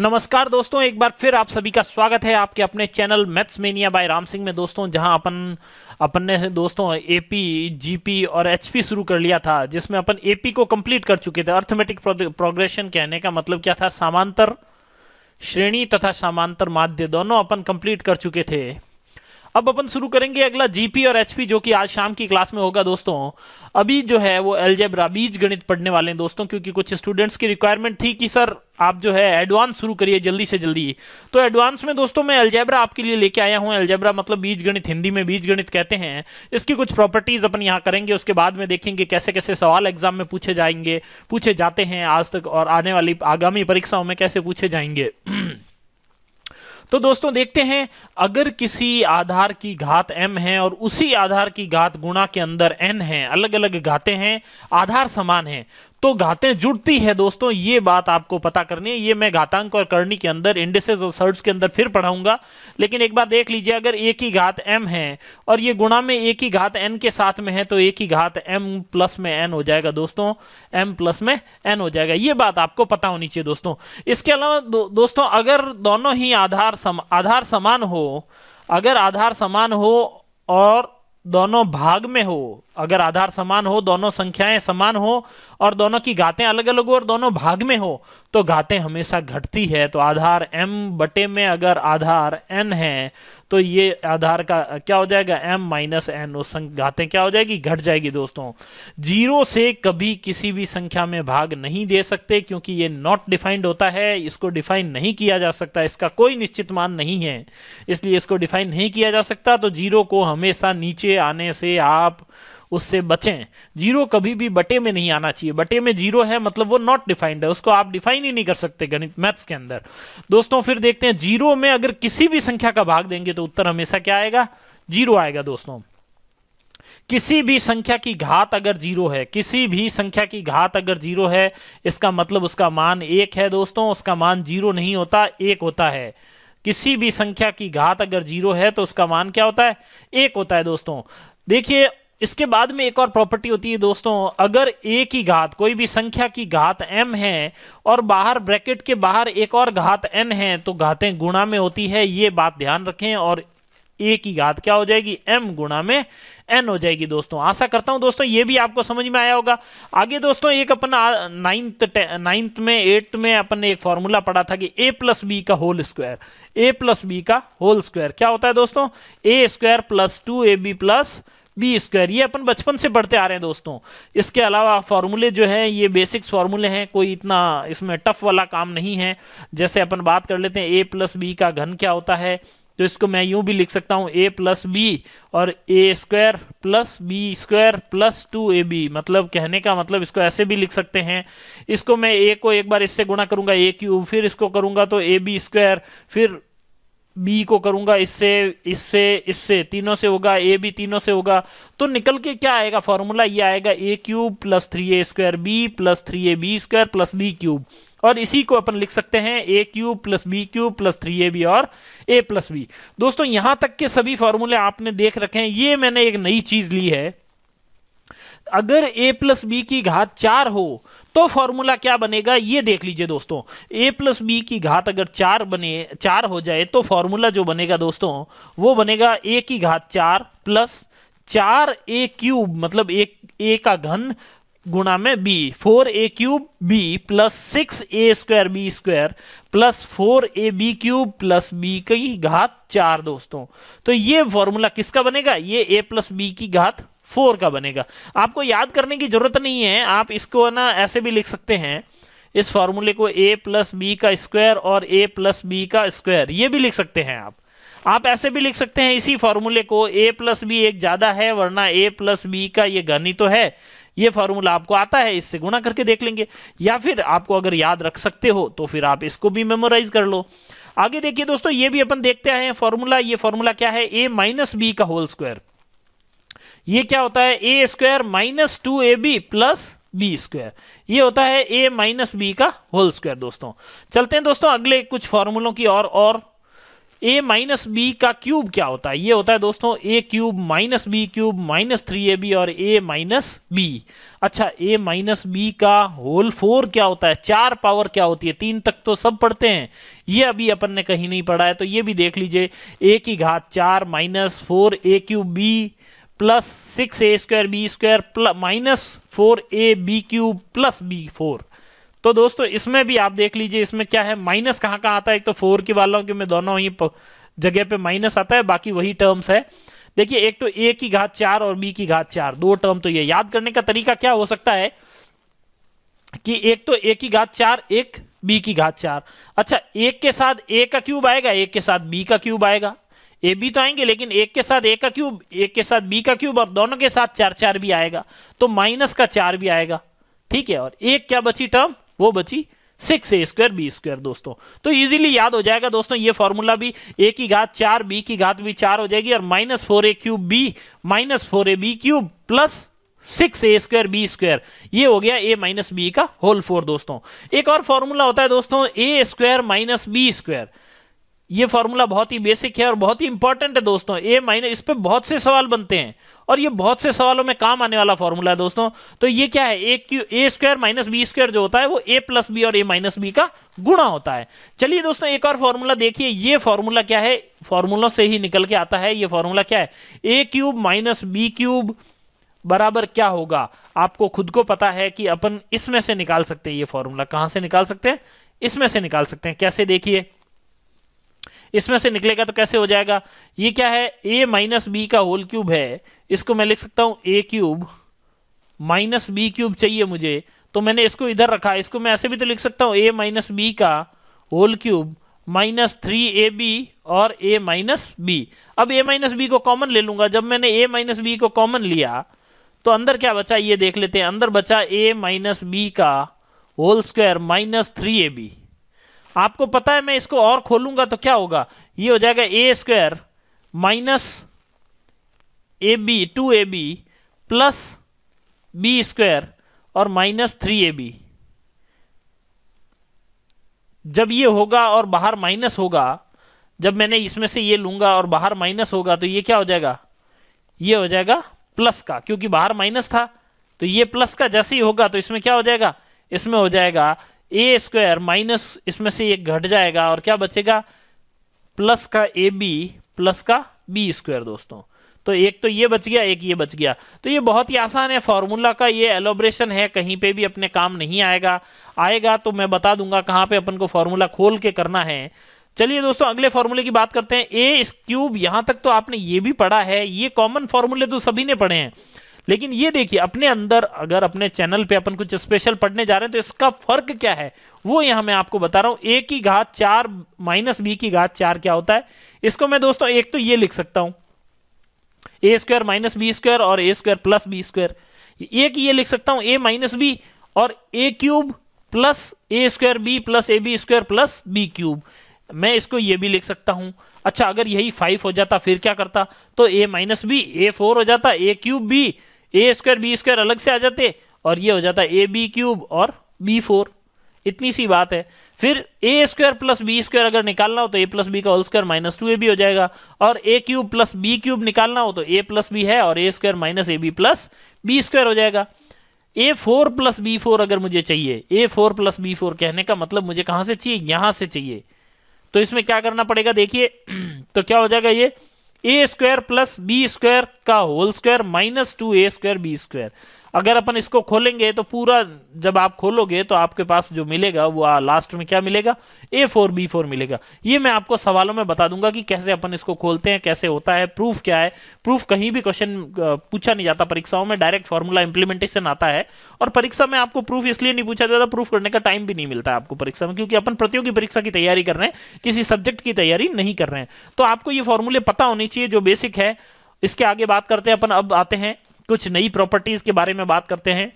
नमस्कार दोस्तों एक बार फिर आप सभी का स्वागत है आपके अपने channel maths mania by Ram Singh में दोस्तों जहां अपन अपन ने दोस्तों एपी जीपी और एचपी शुरू कर लिया था जिसमें अपन एपी को कंप्लीट कर चुके थे अर्थमेटिक प्रोग्रेशन कहने का मतलब क्या था समांतर श्रेणी तथा समांतर माध्य दोनों अपन कंप्लीट कर चुके थे अब अपन शुरू करेंगे अगला जीपी और एचपी जो कि आज शाम की क्लास में होगा दोस्तों अभी जो है वो एलजेब्रा बीज गणित पढ़ने वाले हैं दोस्तों क्योंकि कुछ स्टूडेंट्स की रिक्वायरमेंट थी कि सर आप जो है एडवांस शुरू करिए जल्दी से जल्दी तो एडवांस में दोस्तों मैं एलजेब्रा आपके लिए लेके आया हूँ एलजेब्रा मतलब बीज गणित हिंदी में बीज गणित कहते हैं इसकी कुछ प्रॉपर्टीज अपन यहाँ करेंगे उसके बाद में देखेंगे कैसे कैसे सवाल एग्जाम में पूछे जाएंगे पूछे जाते हैं आज तक और आने वाली आगामी परीक्षाओं में कैसे पूछे जाएंगे तो दोस्तों देखते हैं अगर किसी आधार की घात m है और उसी आधार की घात गुणा के अंदर n है अलग अलग घाते हैं आधार समान है तो घाते जुड़ती है दोस्तों ये बात आपको पता करनी है ये मैं घातांक और करनी के अंदर इंडेसेस और सर्ट्स के अंदर फिर पढ़ाऊंगा लेकिन एक बार देख लीजिए अगर एक ही घात एम है और ये गुणा में एक ही घात एन के साथ में है तो एक ही घात एम प्लस में एन हो जाएगा दोस्तों एम प्लस में एन हो जाएगा ये बात आपको पता होनी चाहिए दोस्तों इसके अलावा दो, दोस्तों अगर दोनों ही आधार सम, आधार समान हो अगर आधार समान हो और दोनों भाग में हो अगर आधार समान हो दोनों संख्याएं समान हो और दोनों की घातें अलग अलग हो और दोनों भाग में हो तो घातें हमेशा घटती है तो आधार m बटे में अगर आधार n है तो ये आधार का क्या हो जाएगा m माइनस एन उस घातें क्या हो जाएगी घट जाएगी दोस्तों जीरो से कभी किसी भी संख्या में भाग नहीं दे सकते क्योंकि ये नॉट डिफाइंड होता है इसको डिफाइन नहीं किया जा सकता इसका कोई निश्चित मान नहीं है इसलिए इसको डिफाइन नहीं किया जा सकता तो जीरो को हमेशा नीचे आने से आप उससे बचें जीरो कभी भी बटे में नहीं आना चाहिए बटे में जीरो है मतलब वो नॉट डिफाइंड है उसको आप डिफाइन ही नहीं कर सकते गणित मैथ्स के अंदर दोस्तों फिर देखते हैं जीरो में अगर किसी भी संख्या का भाग देंगे तो उत्तर हमेशा क्या आएगा जीरो आएगा दोस्तों किसी भी संख्या की घात अगर जीरो है किसी भी संख्या की घात अगर जीरो है इसका मतलब उसका मान एक है दोस्तों उसका मान जीरो नहीं होता एक होता है किसी भी संख्या की घात अगर जीरो है तो उसका मान क्या होता है एक होता है दोस्तों देखिए इसके बाद में एक और प्रॉपर्टी होती है दोस्तों अगर ए की घात कोई भी संख्या की घात एम है और बाहर ब्रैकेट के बाहर एक और घात एन है तो घातें गुणा में होती है ये बात ध्यान रखें और ए की घात क्या हो जाएगी एम गुणा में एन हो जाएगी दोस्तों आशा करता हूं दोस्तों ये भी आपको समझ में आया होगा आगे दोस्तों एक अपना नाइन्थ नाइन्थ में एट्थ में अपन ने एक फॉर्मूला पढ़ा था कि ए प्लस बी का होल स्क्वायर ए प्लस बी का होल स्क्वायर क्या होता है दोस्तों A square plus two A B plus B square ये अपन बचपन से पढ़ते आ रहे हैं दोस्तों इसके अलावा फार्मूले जो है ये बेसिक्स फॉर्मूले हैं कोई इतना इसमें टफ वाला काम नहीं है जैसे अपन बात कर लेते हैं ए प्लस बी का घन क्या होता है तो इसको मैं यूं भी लिख सकता हूं ए प्लस बी और ए square plus B square plus two ए बी मतलब कहने का मतलब इसको ऐसे भी लिख सकते हैं इसको मैं ए को एक बार इससे गुणा करूंगा ए क्यूब फिर इसको करूंगा तो ए बी स्क्वायर फिर बी को करूंगा इससे इससे इससे तीनों से होगा ए बी तीनों से होगा तो निकल के क्या आएगा फॉर्मूला ये आएगा A cube plus three A square B plus three A B square plus B cube और इसी को अपन लिख सकते हैं A cube plus B cube plus three A B और ए प्लस बी दोस्तों यहां तक के सभी फॉर्मूले आपने देख रखे हैं ये मैंने एक नई चीज ली है अगर a प्लस बी की घात चार हो तो फॉर्मूला क्या बनेगा ये देख लीजिए दोस्तों ए प्लस बी की घात अगर चार बने चार हो जाए तो फॉर्मूला जो बनेगा दोस्तों वो बनेगा ए की घात चार प्लस चार ए क्यूब मतलब एक ए का घन गुणा में B four A cube B plus six A square B square plus four A B cube plus B की घात चार दोस्तों तो ये फॉर्मूला किसका बनेगा ये ए प्लस बी की घात फोर का बनेगा आपको याद करने की ज़रूरत नहीं है आप इसको ना ऐसे भी लिख सकते हैं इस फॉर्मूले को ए प्लस बी का स्क्वायर और ए प्लस बी का स्क्वायर ये भी लिख सकते हैं आप आप ऐसे भी लिख सकते हैं इसी फार्मूले को ए प्लस बी एक ज़्यादा है वरना ए प्लस बी का ये गणित तो है ये फार्मूला आपको आता है इससे गुणा करके देख लेंगे या फिर आपको अगर याद रख सकते हो तो फिर आप इसको भी मेमोराइज कर लो आगे देखिए दोस्तों ये भी अपन देखते हैं फॉर्मूला ये फॉर्मूला क्या है ए माइनस बी का होल स्क्वायर ये क्या होता है ए square minus two A B plus B square ये होता है ए माइनस बी का होल स्क्वायर दोस्तों चलते हैं दोस्तों अगले कुछ फॉर्मूलों की और और ए माइनस बी का क्यूब क्या होता है ये होता है दोस्तों A cube minus B cube minus three A B और ए माइनस बी अच्छा ए माइनस बी का होल फोर क्या होता है चार पावर क्या होती है तीन तक तो सब पढ़ते हैं ये अभी अपन ने कहीं नहीं पढ़ा है तो ये भी देख लीजिए ए की घात चार minus four A cube B plus six A square B square plus minus four A B cube plus B four तो दोस्तों इसमें भी आप देख लीजिए इसमें क्या है माइनस कहाँ कहाँ आता है एक तो फोर के वालों के में दोनों ही जगह पे माइनस आता है बाकी वही टर्म्स है देखिए एक तो ए की घात चार और बी की घात चार दो टर्म तो ये याद करने का तरीका क्या हो सकता है कि एक तो ए की घात चार एक बी की घात चार अच्छा एक के साथ ए का क्यूब आएगा एक के साथ बी का क्यूब आएगा ए बी तो आएंगे लेकिन एक के साथ ए का क्यूब एक के साथ बी का क्यूब और दोनों के साथ चार चार भी आएगा तो माइनस का चार भी आएगा ठीक है और एक क्या बची टर्म वो बची six A square B square दोस्तों तो इजीली याद हो जाएगा दोस्तों ये फॉर्मूला भी ए की घात चार बी की घात भी चार हो जाएगी और minus four A cube B minus four A B cube plus six A square B square ये हो गया ए माइनस बी का होल फोर दोस्तों एक और फॉर्मूला होता है दोस्तों A square minus B square ये फॉर्मूला बहुत ही बेसिक है और बहुत ही इंपॉर्टेंट है दोस्तों ए माइनस इस पर बहुत से सवाल बनते हैं और ये बहुत से सवालों में काम आने वाला फॉर्मूला है दोस्तों तो ये क्या है A Q A square minus B square जो होता है वो ए प्लस बी और ए माइनस बी का गुणा होता है चलिए दोस्तों एक और फॉर्मूला देखिए ये फॉर्मूला क्या है फॉर्मूला से ही निकल के आता है ये फॉर्मूला क्या है ए क्यूब माइनस बी क्यूब बराबर क्या होगा आपको खुद को पता है कि अपन इसमें से निकाल सकते हैं ये फॉर्मूला कहां से निकाल सकते हैं इसमें से निकाल सकते हैं कैसे देखिए इसमें से निकलेगा तो कैसे हो जाएगा ये क्या है ए माइनस बी का होल क्यूब है इसको मैं लिख सकता हूं A cube minus B cube चाहिए मुझे तो मैंने इसको इधर रखा इसको मैं ऐसे भी तो लिख सकता हूं ए माइनस बी का whole cube minus three A B और ए माइनस बी अब ए माइनस बी को कॉमन ले लूंगा जब मैंने ए माइनस बी को कॉमन लिया तो अंदर क्या बचा ये देख लेते हैं अंदर बचा ए माइनस बी का होल स्क्वायर माइनस थ्री ए बी आपको पता है मैं इसको और खोलूंगा तो क्या होगा ये हो जाएगा ए square minus A B two A B plus B square और माइनस थ्री ए बी जब ये होगा और बाहर माइनस होगा जब मैंने इसमें से ये लूंगा और बाहर माइनस होगा तो ये क्या हो जाएगा ये हो जाएगा प्लस का क्योंकि बाहर माइनस था तो ये प्लस का जैसे ही होगा तो इसमें क्या हो जाएगा इसमें हो जाएगा ए स्क्वायर माइनस इसमें से ये घट जाएगा और क्या बचेगा प्लस का ए बी प्लस का बी स्क्वायर दोस्तों तो एक तो ये बच गया एक ये बच गया तो ये बहुत ही आसान है फॉर्मूला का ये एलोब्रेशन है कहीं पे भी अपने काम नहीं आएगा आएगा तो मैं बता दूंगा कहाँ पे अपन को फॉर्मूला खोल के करना है चलिए दोस्तों अगले फॉर्मूले की बात करते हैं ए स्क्यूब क्यूब यहां तक तो आपने ये भी पढ़ा है ये कॉमन फॉर्मूले तो सभी ने पढ़े हैं लेकिन ये देखिए अपने अंदर अगर अपने चैनल पे अपन कुछ स्पेशल पढ़ने जा रहे हैं तो इसका फर्क क्या है वो यहां मैं आपको बता रहा हूं ए की घात चार माइनस बी की घात चार क्या होता है इसको मैं दोस्तों एक तो ये लिख सकता हूं A square minus B square और ए स्क्वायर प्लस बी स्क्वायर एक ये लिख सकता हूं ए माइनस बी और A cube plus A square B plus A B square plus B cube मैं इसको ये भी लिख सकता हूं अच्छा अगर यही फाइव हो जाता फिर क्या करता तो A minus B A four हो जाता A cube B A square B square अलग से आ जाते और ये हो जाता ए बी क्यूब और बी फोर इतनी सी बात है फिर A square plus B square अगर निकालना हो तो ए प्लस बी का होल स्क्वायर माइनस टू ए बी हो जाएगा और A cube plus B cube निकालना हो तो ए प्लस बी है और ए square minus A B plus B square हो जाएगा A four plus B four अगर मुझे चाहिए A four plus B four कहने का मतलब मुझे कहाँ से चाहिए यहां से चाहिए तो इसमें क्या करना पड़ेगा देखिए तो क्या हो जाएगा ये ए स्क्वायर प्लस बी स्क्वायर का whole square minus two A square B square अगर अपन इसको खोलेंगे तो पूरा जब आप खोलोगे तो आपके पास जो मिलेगा वो आ, लास्ट में क्या मिलेगा ए फोर बी फोर मिलेगा ये मैं आपको सवालों में बता दूंगा कि कैसे अपन इसको खोलते हैं कैसे होता है प्रूफ क्या है प्रूफ कहीं भी क्वेश्चन पूछा नहीं जाता परीक्षाओं में डायरेक्ट फॉर्मूला इंप्लीमेंटेशन आता है और परीक्षा में आपको प्रूफ इसलिए नहीं पूछा जाता प्रूफ करने का टाइम भी नहीं मिलता आपको परीक्षा में क्योंकि अपन प्रतियोगी परीक्षा की तैयारी कर रहे हैं किसी सब्जेक्ट की तैयारी नहीं कर रहे हैं तो आपको ये फॉर्मूले पता होनी चाहिए जो बेसिक है इसके आगे बात करते हैं अपन अब आते हैं कुछ नई प्रॉपर्टीज के बारे में बात करते हैं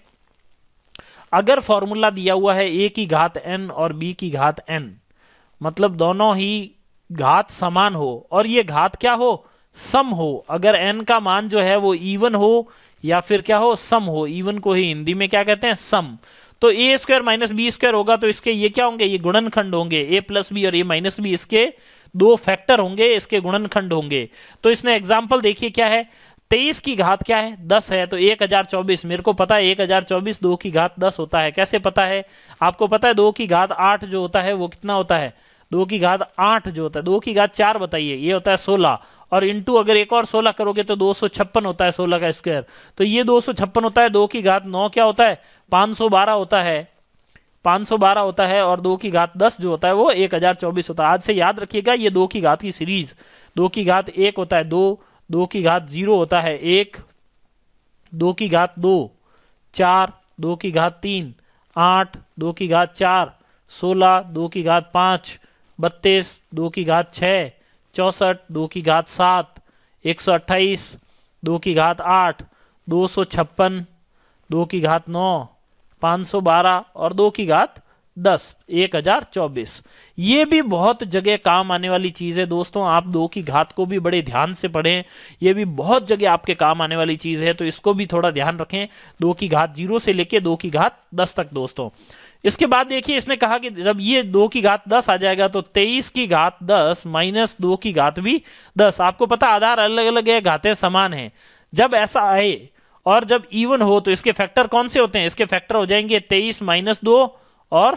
अगर फॉर्मूला दिया हुआ है ए की घात एन और बी की घात एन मतलब दोनों ही घात समान हो और ये घात क्या हो सम हो अगर एन का मान जो है वो इवन हो या फिर क्या हो सम हो इवन को ही हिंदी में क्या कहते हैं सम तो ए स्क्वायर माइनस बी स्क्वायर होगा तो इसके ये क्या होंगे ये गुणनखंड होंगे ए प्लस बी और ए माइनस बी इसके दो फैक्टर होंगे इसके गुणनखंड होंगे तो इसने एग्जाम्पल देखिए क्या है तेईस की घात क्या है दस है तो एक हजार चौबीस मेरे को पता है एक हजार चौबीस दो की घात दस होता है कैसे पता है आपको पता है दो की घात आठ जो होता है वो कितना होता है दो की घात आठ जो होता है दो की घात चार बताइए ये होता है सोलह और इंटू अगर एक और सोलह करोगे तो दो सौ छप्पन होता है सोलह का स्क्वायर तो ये दो सौ छप्पन होता है दो की घात नौ क्या होता है पाँच सौ बारह होता है 512 होता है और दो की घात दस जो होता है वो 1024 होता है आज से याद रखिएगा ये दो की घात की सीरीज दो की घात एक होता है दो दो की घात जीरो होता है एक दो की घात दो चार दो की घात तीन आठ दो की घात चार सोलह दो की घात पाँच बत्तीस दो की घात छः चौंसठ दो की घात सात एक सौ अट्ठाईस दो की घात आठ दो सौ छप्पन दो की घात नौ पाँच सौ बारह और दो की घात दस एक हजार चौबीस ये भी बहुत जगह काम आने वाली चीज़ है दोस्तों आप दो की घात को भी बड़े ध्यान से पढ़ें ये भी बहुत जगह आपके काम आने वाली चीज़ है तो इसको भी थोड़ा ध्यान रखें दो की घात जीरो से लेके दो की घात दस तक दोस्तों इसके बाद देखिए इसने कहा कि जब ये दो की घात दस आ जाएगा तो तेईस की घात दस माइनस दो की घात भी दस आपको पता आधार अलग अलग है घातें समान है जब ऐसा आए और जब इवन हो तो इसके फैक्टर कौन से होते हैं इसके फैक्टर हो जाएंगे तेईस माइनस दो और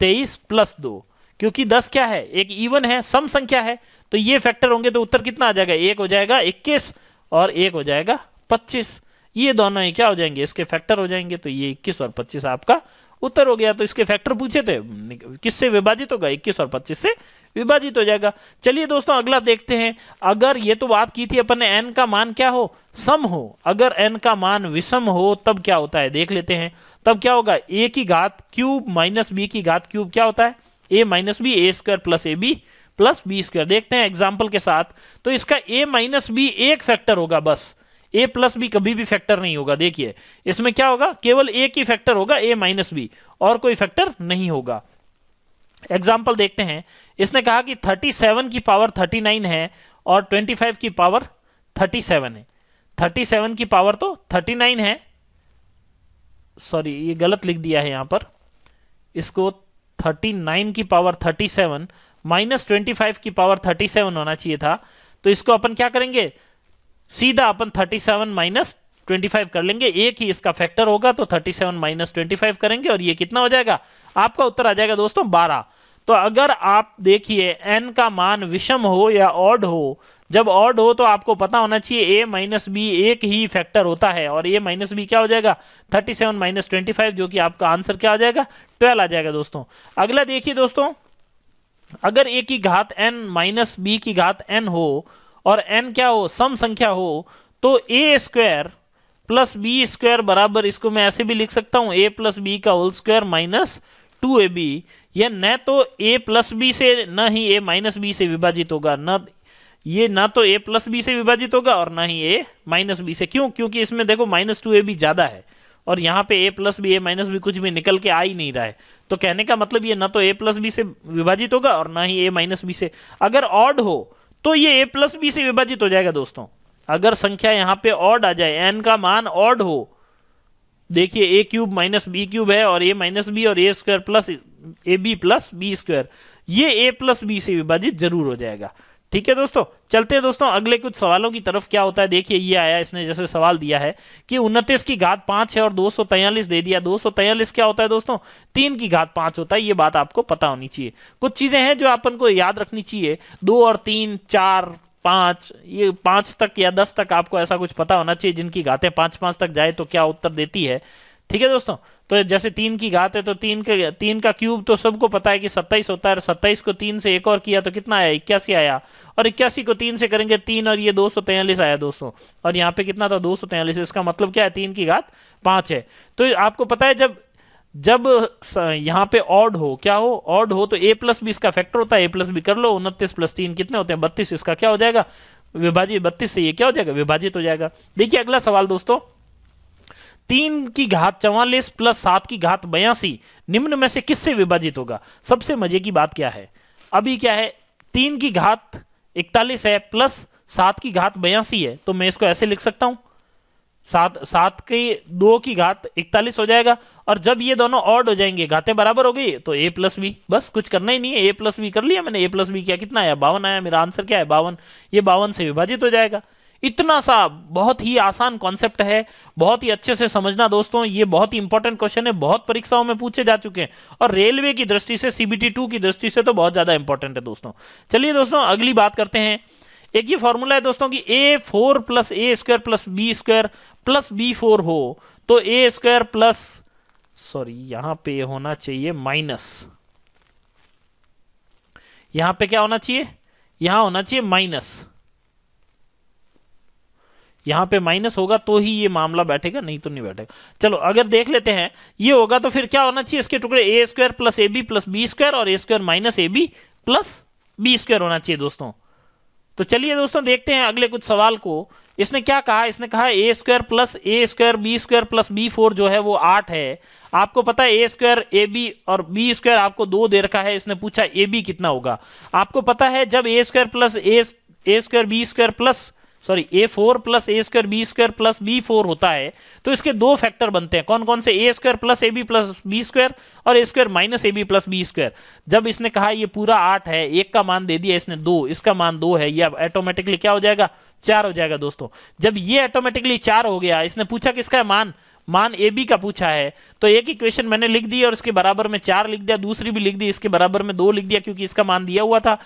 तेईस प्लस दो क्योंकि दस क्या है एक इवन है सम संख्या है तो ये फैक्टर होंगे तो उत्तर कितना आ जाएगा एक हो जाएगा इक्कीस और एक हो जाएगा पच्चीस ये दोनों ही क्या हो जाएंगे इसके फैक्टर हो जाएंगे तो ये इक्कीस और पच्चीस आपका उत्तर हो गया तो इसके फैक्टर पूछे थे किससे विभाजित होगा इक्कीस और पच्चीस से विभाजित हो जाएगा चलिए दोस्तों अगला देखते हैं अगर ये तो बात की थी अपन ने एन का मान क्या हो सम हो अगर एन का मान विषम हो तब क्या होता है देख लेते हैं तब क्या होगा ए की घात क्यूब माइनस बी की घात क्यूब क्या होता है A minus B A square plus A B plus B square देखते हैं एग्जाम्पल के साथ तो इसका ए माइनस बी एक फैक्टर होगा बस ए प्लस बी कभी भी फैक्टर नहीं होगा देखिए इसमें क्या होगा केवल ए की फैक्टर होगा ए माइनस बी और कोई फैक्टर नहीं होगा एग्जाम्पल देखते हैं इसने कहा कि 37 की पावर 39 है और 25 की पावर 37 है 37 की पावर तो 39 है सॉरी ये गलत लिख दिया है यहाँ पर इसको 39 की पावर 37 माइनस ट्वेंटी की पावर 37 होना चाहिए था तो इसको अपन क्या करेंगे सीधा अपन 37 सेवन माइनस ट्वेंटी कर लेंगे एक ही इसका फैक्टर होगा तो 37 सेवन माइनस ट्वेंटी करेंगे और ये कितना हो जाएगा आपका उत्तर आ जाएगा दोस्तों 12 तो अगर आप देखिए एन का मान विषम हो या ऑड हो जब ऑड हो तो आपको पता होना चाहिए ए माइनस बी एक ही फैक्टर होता है और ए माइनस बी क्या हो जाएगा 37 सेवन माइनस ट्वेंटी जो कि आपका आंसर क्या आ जाएगा 12 आ जाएगा दोस्तों अगला देखिए दोस्तों अगर ए की घात एन माइनस बी की घात एन हो और एन क्या हो सम संख्या हो तो ए स्क्वायर प्लस बी स्क्वायर बराबर इसको मैं ऐसे भी लिख सकता हूँ ए प्लस बी का होल स्क्वायर माइनस टू ए बी यह न तो ए प्लस बी से न ही ए माइनस बी से विभाजित होगा न ये ना तो ए प्लस बी से विभाजित होगा और ना ही ए माइनस बी से क्यों क्योंकि इसमें देखो माइनस टू ए भी ज़्यादा है और यहाँ पे a plus b a minus b कुछ भी निकल के आ ही नहीं रहा है तो कहने का मतलब ये ना तो ए प्लस बी से विभाजित होगा और ना ही ए माइनस बी से अगर ऑड हो तो ये ए प्लस बी से विभाजित हो जाएगा दोस्तों अगर संख्या यहाँ पे ऑड आ जाए एन का मान ऑड हो देखिए a cube minus B cube है और ए माइनस बी और ए square plus A B plus B square ये ए प्लस बी से विभाजित जरूर हो जाएगा ठीक है दोस्तों चलते हैं दोस्तों अगले कुछ सवालों की तरफ क्या होता है देखिए ये आया इसने जैसे सवाल दिया है कि उनतीस की घात पांच है और दो दे दिया दो क्या होता है दोस्तों तीन की घात पांच होता है ये बात आपको पता होनी चाहिए कुछ चीजें हैं जो अपन को याद रखनी चाहिए दो और तीन चार पाँच ये पाँच तक या दस तक आपको ऐसा कुछ पता होना चाहिए जिनकी घातें पाँच पाँच तक जाए तो क्या उत्तर देती है ठीक है दोस्तों तो जैसे तीन की घात है तो तीन के तीन का क्यूब तो सबको पता है कि सत्ताईस होता है सत्ताईस को तीन से एक और किया तो कितना आया इक्यासी आया और इक्यासी को तीन से करेंगे तीन और ये दो सौ तैयलीस आया दोस्तों और यहाँ पे कितना था दो सौ तैयलीस इसका मतलब क्या है तीन की घात पाँच है तो आपको पता है जब जब यहाँ पे ऑड हो क्या हो ऑड हो तो ए प्लस भी इसका फैक्टर होता है ए प्लस भी कर लो उनतीस प्लस तीन कितने होते हैं बत्तीस इसका क्या हो जाएगा विभाजित बत्तीस से ये क्या हो जाएगा विभाजित हो जाएगा देखिए अगला सवाल दोस्तों तीन की घात चौवालीस प्लस सात की घात बयासी निम्न में से किससे विभाजित होगा सबसे मजे की बात क्या है अभी क्या है तीन की घात इकतालीस है प्लस सात की घात बयासी है तो मैं इसको ऐसे लिख सकता हूं सात सात की दो की घात इकतालीस हो जाएगा और जब ये दोनों ऑड हो जाएंगे घातें बराबर हो गई तो ए प्लस बी बस कुछ करना ही नहीं है ए प्लस बी कर लिया मैंने ए प्लस बी क्या कितना आया बावन आया मेरा आंसर क्या है बावन ये बावन से विभाजित हो जाएगा इतना सा बहुत ही आसान कॉन्सेप्ट है बहुत ही अच्छे से समझना दोस्तों ये बहुत ही इंपॉर्टेंट क्वेश्चन है बहुत परीक्षाओं में पूछे जा चुके हैं और रेलवे की दृष्टि से सीबीटी टू की दृष्टि से तो बहुत ज्यादा इंपॉर्टेंट है दोस्तों चलिए दोस्तों अगली बात करते हैं एक ये फॉर्मूला है दोस्तों कि a four plus A square plus B square plus B four हो तो ए स्क्वायर प्लस सॉरी यहां पे होना चाहिए माइनस यहां पे क्या होना चाहिए यहां होना चाहिए माइनस यहां पे माइनस होगा तो ही ये मामला बैठेगा नहीं तो नहीं बैठेगा चलो अगर देख लेते हैं ये होगा तो फिर क्या होना चाहिए इसके टुकड़े a square plus A B plus B square और ए square minus A B plus B square होना चाहिए दोस्तों तो चलिए दोस्तों देखते हैं अगले कुछ सवाल को इसने क्या कहा इसने कहा a square plus A square B square plus B four जो है वो आठ है आपको पता है ए स्क्वायर ए बी और बी स्क्वायर आपको दो दे रखा है इसने पूछा ए बी कितना होगा आपको पता है जब a square plus a a square B square plus sorry a four plus A square B square plus B four होता है तो इसके दो फैक्टर बनते हैं कौन कौन से a square plus A B plus B square और ए square minus A B plus B square जब इसने कहा ये पूरा आठ है एक का मान दे दिया इसने दो इसका मान दो है यह ऑटोमेटिकली क्या हो जाएगा चार हो जाएगा दोस्तों जब ये ऑटोमेटिकली चार हो गया इसने पूछा किसका है मान मान ए बी का पूछा है तो एक इक्वेशन मैंने लिख दी और इसके बराबर में चार लिख दिया दूसरी भी लिख दी इसके बराबर में दो लिख दिया क्योंकि इसका मान दिया हुआ था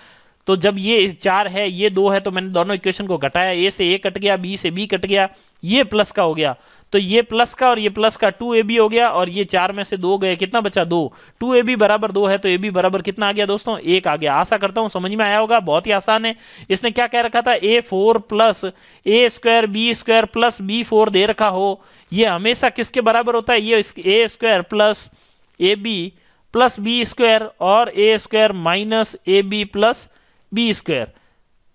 तो जब ये चार है ये दो है तो मैंने दोनों इक्वेशन को घटाया ए से ए कट गया बी से बी कट गया ये प्लस का हो गया तो ये प्लस का और ये प्लस का टू ए बी हो गया और ये चार में से दो गए कितना बचा दो टू ए बी बराबर दो है तो ए बी बराबर कितना आ गया दोस्तों एक आ गया आशा करता हूँ समझ में आया होगा बहुत ही आसान है इसने क्या कह रखा था a four plus A square B square plus B four दे रखा हो ये हमेशा किसके बराबर होता है ये ए square plus A B plus B square और ए square minus A B plus B square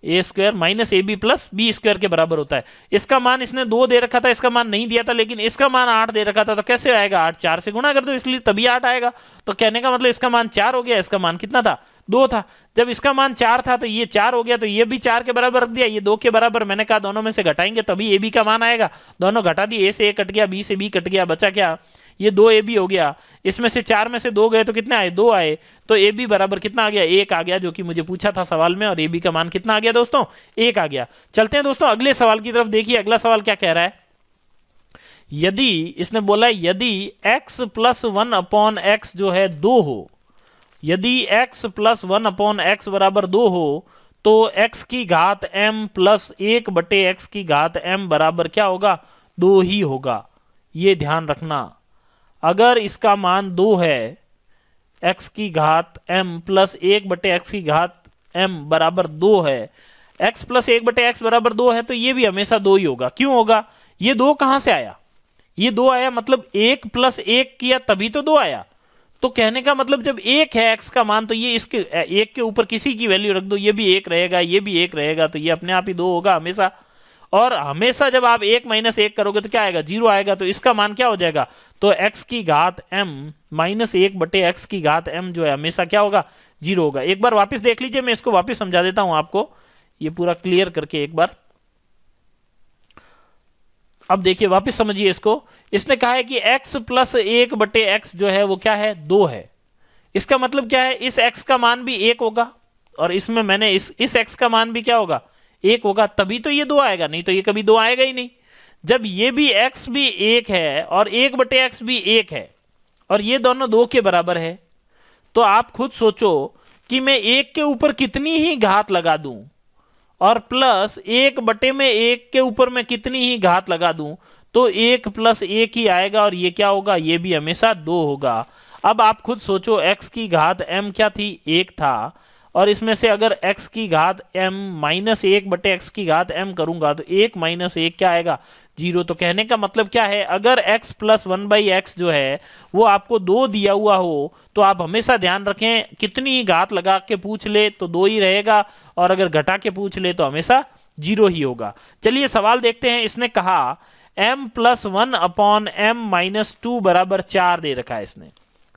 a square minus A B plus B square के बराबर होता है इसका मान इसने दो दे रखा था इसका मान नहीं दिया था लेकिन इसका मान आठ दे रखा था तो कैसे आएगा आठ चार से गुणा कर दो इसलिए तभी आठ आएगा तो कहने का मतलब इसका मान चार हो गया इसका मान कितना था दो था जब इसका मान चार था तो ये चार हो गया तो ये भी चार के बराबर रख दिया ये दो के बराबर मैंने कहा दोनों में से घटाएंगे तभी ए बी का मान आएगा दोनों घटा दिए ए से ए कट गया बी से बी कट गया बचा क्या ये दो ए बी हो गया इसमें से चार में से दो गए तो कितने आए दो आए तो ए बी बराबर कितना आ गया एक आ गया जो कि मुझे पूछा था सवाल में और ए बी का मान कितना आ गया दोस्तों एक आ गया चलते हैं दोस्तों अगले सवाल की तरफ देखिए अगला सवाल क्या कह रहा है यदि इसने बोला यदि x plus one upon x जो है दो हो यदि x plus one upon x बराबर दो हो तो एक्स की घात एम प्लस एक बटे एक्स की घात एम बराबर क्या होगा दो ही होगा ये ध्यान रखना अगर इसका मान दो है एक्स की घात एम प्लस एक बटे एक्स की घात एम बराबर दो है एक्स प्लस एक बटे एक्स बराबर दो है तो ये भी हमेशा दो ही होगा क्यों होगा ये दो कहां से आया ये दो आया मतलब एक प्लस एक किया तभी तो दो आया तो कहने का मतलब जब एक है एक्स का मान तो ये इसके एक के ऊपर किसी की वैल्यू रख दो ये भी एक रहेगा ये भी एक रहेगा तो ये अपने आप ही दो होगा हमेशा और हमेशा जब आप एक माइनस एक करोगे तो क्या आएगा जीरो आएगा तो इसका मान क्या हो जाएगा तो x की घात m माइनस एक बटे एक्स की घात m जो है हमेशा क्या होगा जीरो होगा एक बार वापस देख लीजिए मैं इसको वापस समझा देता हूं आपको ये पूरा क्लियर करके एक बार अब देखिए वापस समझिए इसको इसने कहा है कि x प्लस एक बटे एक्स जो है वो क्या है दो है इसका मतलब क्या है इस x का मान भी एक होगा और इसमें मैंने इस इस x का मान भी क्या होगा एक होगा तभी तो ये दो आएगा नहीं तो ये कभी दो आएगा ही नहीं जब ये भी एक्स भी एक है और एक बटे एक्स भी एक है और ये दोनों दो के बराबर है तो आप खुद सोचो कि मैं एक के ऊपर कितनी ही घात लगा दूं और प्लस एक बटे में एक के ऊपर मैं कितनी ही घात लगा दूं तो एक प्लस एक ही आएगा और ये क्या होगा ये भी हमेशा दो होगा अब आप खुद सोचो x की घात m क्या थी एक था और इसमें से अगर x की घात m माइनस एक बटे एक्स की घात m करूंगा तो एक माइनस एक क्या आएगा जीरो तो कहने का मतलब क्या है अगर x plus one by x जो है वो आपको दो दिया हुआ हो तो आप हमेशा ध्यान रखें कितनी घात लगा के पूछ ले तो दो ही रहेगा और अगर घटा के पूछ ले तो हमेशा जीरो ही होगा चलिए सवाल देखते हैं इसने कहा m plus one upon m minus two बराबर चार दे रखा है इसने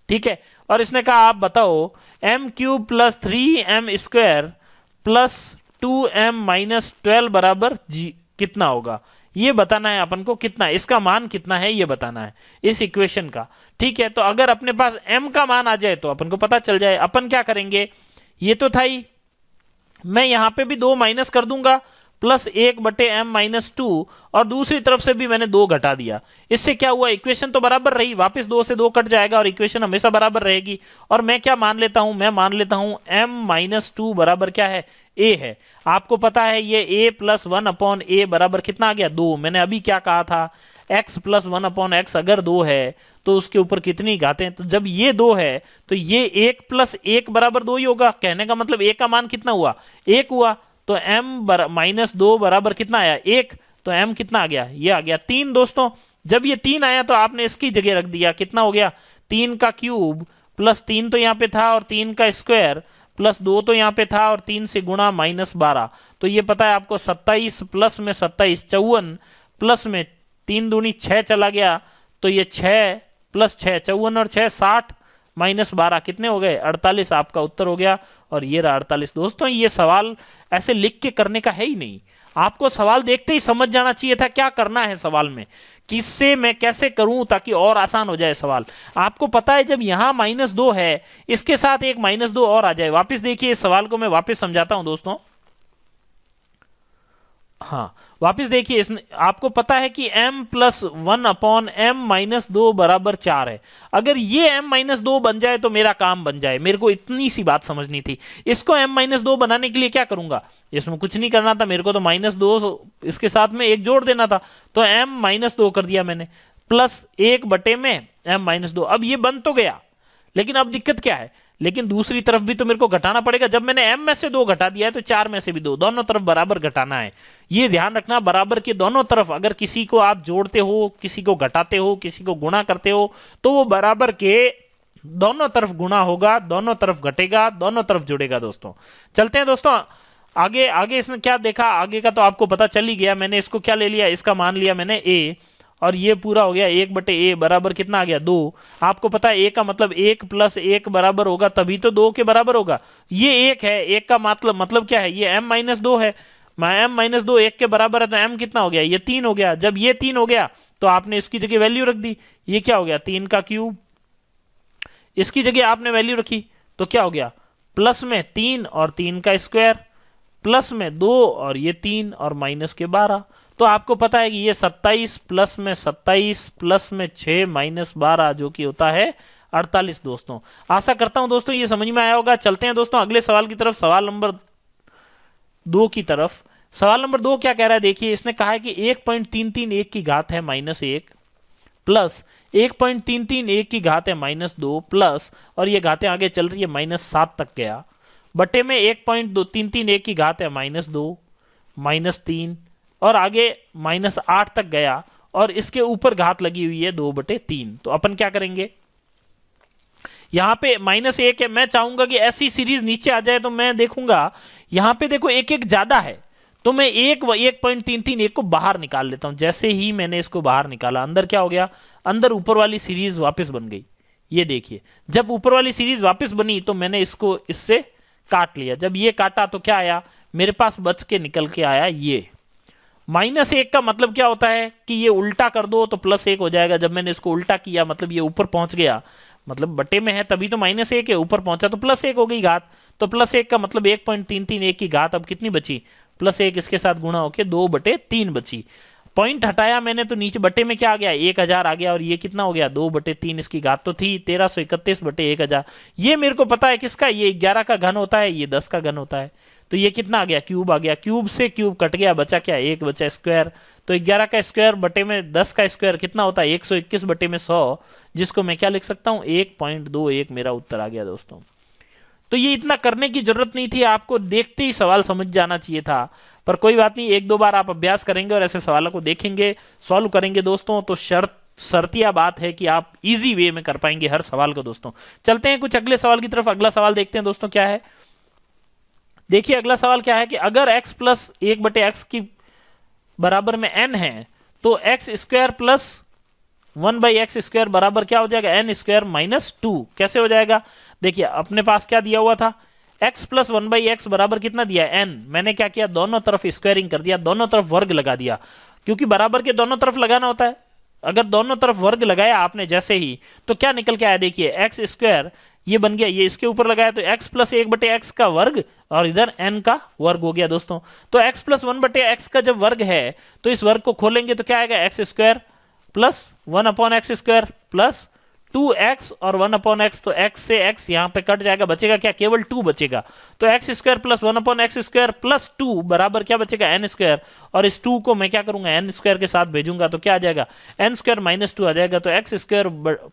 ठीक है और इसने कहा आप बताओ m cube plus three m square plus two m minus twelve बराबर जी कितना होगा ये बताना है अपन को कितना इसका मान कितना है ये बताना है इस इक्वेशन का ठीक है तो अगर अपने पास m का मान आ जाए तो अपन को पता चल जाए अपन क्या करेंगे ये तो था ही मैं यहां पे भी दो माइनस कर दूंगा प्लस एक बटे एम माइनस टू और दूसरी तरफ से भी मैंने दो घटा दिया इससे क्या हुआ इक्वेशन तो बराबर रही वापस दो से दो कट जाएगा और इक्वेशन हमेशा बराबर रहेगी और मैं क्या मान लेता हूं मैं मान लेता हूं एम माइनस टू बराबर क्या है ए है आपको पता है ये a plus one upon a बराबर कितना आ गया दो मैंने अभी क्या कहा था x plus one upon x अगर दो है तो उसके ऊपर कितनी घाते हैं तो जब ये दो है तो ये एक प्लस एक बराबर दो ही होगा कहने का मतलब एक का मान कितना हुआ एक हुआ तो एम माइनस दो बराबर कितना आया एक तो एम कितना आ गया ये आ गया तीन दोस्तों जब ये तीन आया तो आपने इसकी जगह रख दिया कितना हो गया तीन का क्यूब प्लस तीन तो यहाँ पे था और तीन का स्क्वायर प्लस दो तो यहाँ पे था और तीन से गुणा माइनस बारह तो ये पता है आपको सत्ताईस प्लस में सत्ताईस चौवन प्लस में तीन दूनी छः चला गया तो ये छ प्लस छः चौवन और छः साठ माइनस बारह कितने हो गए अड़तालीस आपका उत्तर हो गया और ये रहा अड़तालीस दोस्तों ये सवाल ऐसे लिख के करने का है ही नहीं आपको सवाल देखते ही समझ जाना चाहिए था क्या करना है सवाल में किससे मैं कैसे करूं ताकि और आसान हो जाए सवाल आपको पता है जब यहां माइनस दो है इसके साथ एक माइनस दो और आ जाए वापस देखिए इस सवाल को मैं वापस समझाता हूं दोस्तों हाँ वापस देखिए इसमें आपको पता है कि m plus one upon m minus दो बराबर चार है अगर ये m माइनस दो बन जाए तो मेरा काम बन जाए मेरे को इतनी सी बात समझनी थी इसको m माइनस दो बनाने के लिए क्या करूंगा इसमें कुछ नहीं करना था मेरे को तो माइनस दो इसके साथ में एक जोड़ देना था तो m माइनस दो कर दिया मैंने प्लस एक बटे में एम माइनस दो अब ये बन तो गया लेकिन अब दिक्कत क्या है लेकिन दूसरी तरफ भी तो मेरे को घटाना पड़ेगा जब मैंने एम में से दो घटा दिया है तो चार में से भी दो दोनों तरफ बराबर घटाना है ये ध्यान रखना बराबर के दोनों तरफ अगर किसी को आप जोड़ते हो किसी को घटाते हो किसी को गुणा करते हो तो वो बराबर के दोनों तरफ गुणा होगा दोनों तरफ घटेगा दोनों तरफ जुड़ेगा दोस्तों चलते हैं दोस्तों आगे आगे इसने क्या देखा आगे का तो आपको पता चल ही गया मैंने इसको क्या ले लिया इसका मान लिया मैंने ए और ये पूरा हो गया एक बटे ए बराबर कितना आ गया दो आपको पता है ए का मतलब एक प्लस एक बराबर होगा तभी तो दो के बराबर होगा ये एक है एक का मतलब मतलब क्या है ये एम माइनस दो है एम माइनस दो एक के बराबर है तो एम कितना हो गया ये तीन हो गया जब ये तीन हो गया तो आपने इसकी जगह वैल्यू रख दी ये क्या हो गया तीन का क्यूब इसकी जगह आपने वैल्यू रखी तो क्या हो गया प्लस में तीन और तीन का स्क्वायर प्लस में दो और ये तीन और माइनस के बारह तो आपको पता है कि ये 27 प्लस में 27 प्लस में 6 माइनस बारह जो कि होता है 48 दोस्तों आशा करता हूं दोस्तों ये समझ में आया होगा चलते हैं दोस्तों अगले सवाल की तरफ सवाल नंबर दो की तरफ सवाल नंबर दो क्या कह रहा है देखिए इसने कहा है कि एक पॉइंट तीन तीन एक की घात है माइनस एक प्लस एक पॉइंट तीन तीन एक की घात है माइनस दो प्लस और ये घातें आगे चल रही है माइनस सात तक गया बटे में एक पॉइंट दो तीन तीन एक की घात है माइनस दो माइनस तीन और आगे माइनस आठ तक गया और इसके ऊपर घात लगी हुई है दो बटे तीन तो अपन क्या करेंगे यहां पे माइनस एक है मैं चाहूंगा कि ऐसी सीरीज नीचे आ जाए तो मैं देखूंगा यहां पे देखो एक एक ज्यादा है तो मैं एक व एक पॉइंट तीन तीन एक को बाहर निकाल लेता हूं जैसे ही मैंने इसको बाहर निकाला अंदर क्या हो गया अंदर ऊपर वाली सीरीज वापस बन गई ये देखिए जब ऊपर वाली सीरीज वापस बनी तो मैंने इसको इससे काट लिया जब ये काटा तो क्या आया मेरे पास बच के निकल के आया ये माइनस एक का मतलब क्या होता है कि ये उल्टा कर दो तो प्लस एक हो जाएगा जब मैंने इसको उल्टा किया मतलब ये ऊपर पहुंच गया मतलब बटे में है तभी तो माइनस एक है ऊपर पहुंचा तो प्लस एक हो गई घात तो प्लस एक का मतलब एक पॉइंट तीन तीन एक की घात अब कितनी बची प्लस एक इसके साथ गुणा होके दो बटे तीन बची पॉइंट हटाया मैंने तो नीचे बटे में क्या आ गया एक हजार आ गया और ये कितना हो गया दो बटे तीन इसकी घात तो थी तेरह सौ इकतीस बटे एक हजार ये मेरे को पता है किसका ये ग्यारह का घन होता है ये दस का घन होता है तो ये कितना आ गया क्यूब आ गया क्यूब से क्यूब कट गया बचा क्या एक बचा स्क्वायर तो ग्यारह का स्क्वायर बटे में दस का स्क्वायर कितना होता है एक सौ इक्कीस बटे में सौ जिसको मैं क्या लिख सकता हूं एक पॉइंट दो एक मेरा उत्तर आ गया दोस्तों तो ये इतना करने की जरूरत नहीं थी आपको देखते ही सवाल समझ जाना चाहिए था पर कोई बात नहीं एक दो बार आप अभ्यास करेंगे और ऐसे सवालों को देखेंगे सॉल्व करेंगे दोस्तों तो शर्त शर्तिया बात है कि आप इजी वे में कर पाएंगे हर सवाल को दोस्तों चलते हैं कुछ अगले सवाल की तरफ अगला सवाल देखते हैं दोस्तों क्या है देखिए अगला सवाल क्या है कि अगर x प्लस एक बटे एक्स की बराबर में n है तो x square plus one by x square बराबर क्या हो जाएगा एन स्क्वायर माइनस टू कैसे हो जाएगा देखिए अपने पास क्या दिया हुआ था x plus one by x बराबर कितना दिया n मैंने क्या किया दोनों तरफ स्क्वायरिंग कर दिया दोनों तरफ वर्ग लगा दिया क्योंकि बराबर के दोनों तरफ लगाना होता है अगर दोनों तरफ वर्ग लगाया आपने जैसे ही तो क्या निकल के आया देखिए एक्स स्क्वायर ये बन गया ये इसके ऊपर लगाया तो x प्लस एक बटे एक्स का वर्ग और इधर n का वर्ग हो गया दोस्तों तो x प्लस वन बटे एक्स का जब वर्ग है तो इस वर्ग को खोलेंगे तो क्या आएगा x square plus one upon x square plus two x और वन अपॉन एक्स तो एक्स से एक्स यहां पे कट जाएगा बचेगा क्या केवल टू बचेगा तो x square plus one upon x square plus two बराबर क्या बचेगा एन स्क्वायर और इस टू को मैं क्या करूंगा एन स्क्वायर के साथ भेजूंगा तो क्या आ जाएगा एन स्क्वायर माइनस टू आ जाएगा तो x square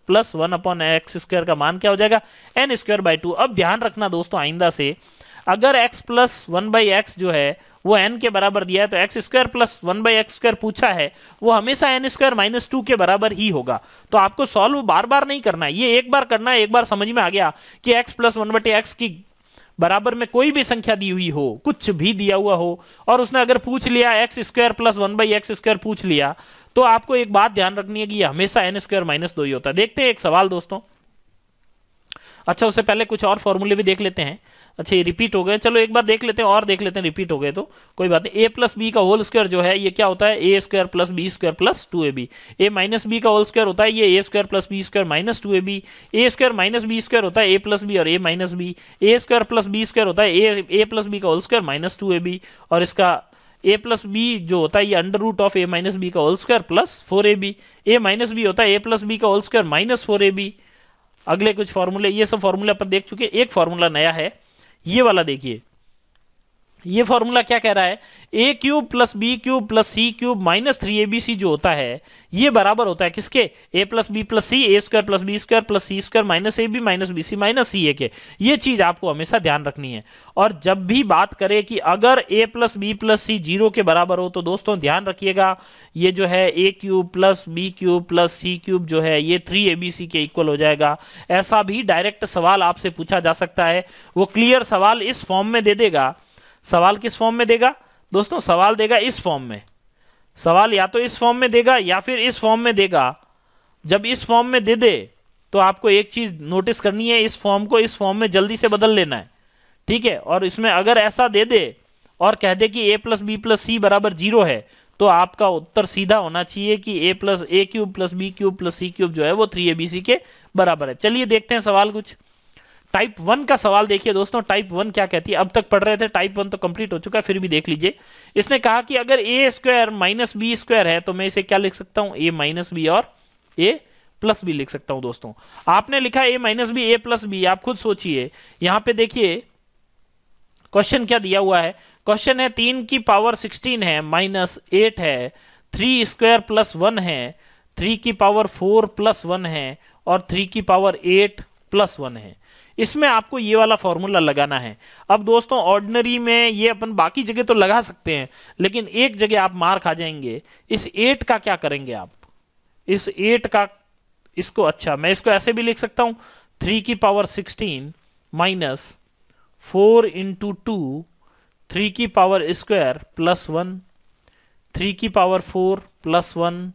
plus one upon x square का मान क्या हो जाएगा एन स्क्वायर बाई टू अब ध्यान रखना दोस्तों आइंदा से अगर x plus one by x जो है वो एन के बराबर दिया है तो x square plus one by x square पूछा है वो हमेशा एन स्क्वायर माइनस टू के बराबर ही होगा तो आपको सॉल्व बार बार नहीं करना है ये एक बार करना है एक बार समझ में आ गया कि एक्स प्लस वन बटे एक्स की बराबर में कोई भी संख्या दी हुई हो कुछ भी दिया हुआ हो और उसने अगर पूछ लिया x square plus one by x square पूछ लिया तो आपको एक बात ध्यान रखनी है कि हमेशा एन स्क्वायर माइनस दो ही होता है देखते हैं एक सवाल दोस्तों अच्छा उससे पहले कुछ और फॉर्मूले भी देख लेते हैं अच्छा ये रिपीट हो गए चलो एक बार देख लेते हैं और देख लेते हैं रिपीट हो गए तो कोई बात नहीं ए प्लस बी का होल स्क्वायर जो है ये क्या होता है ए square plus B square plus two A b a minus B का होल स्क्वायर होता है ये ए square plus B square minus two ए बी ए स्क्वायर माइनस बी स्क्वायर होता है ए प्लस बी और ए माइनस बी ए स्क्वायर प्लस बी स्क्वायर होता है a a plus B का whole square minus two A B और इसका ए प्लस बी जो होता है ये under root of a minus B का whole square plus four A b a minus b होता है ए प्लस बी का होल स्क्वायर माइनस फोर ए बी अगले कुछ फॉर्मूले ये सब फॉर्मूले अपन देख चुके एक फॉर्मूला नया है ये वाला देखिए ये फॉर्मूला क्या कह रहा है ए cube plus B cube plus c cube minus three ए बी सी जो होता है ये बराबर होता है किसके a plus b plus c a square plus B square plus c square minus A b minus b c minus c a के ये चीज आपको हमेशा ध्यान रखनी है और जब भी बात करें कि अगर a plus b plus c zero के बराबर हो तो दोस्तों ध्यान रखिएगा ये जो है ए cube plus B cube plus c cube जो है ये थ्री ए बी सी के इक्वल हो जाएगा ऐसा भी डायरेक्ट सवाल आपसे पूछा जा सकता है वो क्लियर सवाल इस फॉर्म में दे देगा सवाल किस फॉर्म में देगा दोस्तों सवाल देगा इस फॉर्म में सवाल या तो इस फॉर्म में देगा या फिर इस फॉर्म में देगा जब इस फॉर्म में दे दे तो आपको एक चीज़ नोटिस करनी है इस फॉर्म को इस फॉर्म में जल्दी से बदल लेना है ठीक है और इसमें अगर ऐसा दे दे और कह दे कि ए प्लस बी प्लस सी बराबर जीरो है तो आपका उत्तर सीधा होना चाहिए कि ए plus a cube plus B cube plus c cube जो है वो थ्री ए बी सी के बराबर है चलिए देखते हैं सवाल कुछ टाइप वन का सवाल देखिए दोस्तों टाइप वन क्या कहती है अब तक पढ़ रहे थे टाइप वन तो कंप्लीट हो चुका है फिर भी देख लीजिए इसने कहा कि अगर a square minus B square है तो मैं इसे क्या लिख सकता हूं ए माइनस बी और ए प्लस बी लिख सकता हूं दोस्तों आपने लिखा a minus B a plus b आप खुद सोचिए यहां पे देखिए क्वेश्चन क्या दिया हुआ है क्वेश्चन है तीन की पावर सिक्सटीन है माइनस एट है थ्री स्क्वायर प्लस वन है थ्री की पावर फोर प्लस वन है और थ्री की पावर एट प्लस वन है इसमें आपको ये वाला फॉर्मूला लगाना है अब दोस्तों ऑर्डिनरी में ये अपन बाकी जगह तो लगा सकते हैं लेकिन एक जगह आप मार खा जाएंगे इस एट का क्या करेंगे आप इस एट का इसको अच्छा मैं इसको ऐसे भी लिख सकता हूं थ्री की power sixteen minus four into two three की power square plus one three की power four plus one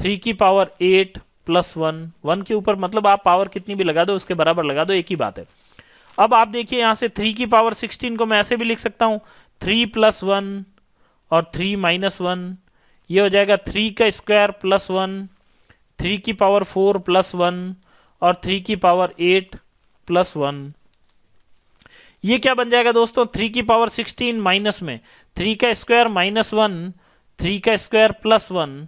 three की power eight plus one one के ऊपर मतलब आप पावर कितनी भी लगा दो उसके बराबर लगा दो एक ही बात है अब आप देखिए यहाँ से थ्री की पावर सिक्सटीन को मैं ऐसे भी लिख सकता हूँ थ्री प्लस वन और थ्री माइनस वन ये हो जाएगा थ्री का स्क्वायर प्लस वन थ्री की पावर फोर प्लस वन और थ्री की पावर एट प्लस वन ये क्या बन जाएगा दोस्तों थ्री की पावर सिक्सटीन माइनस में थ्री का स्क्वायर माइनस वन थ्री का स्क्वायर प्लस वन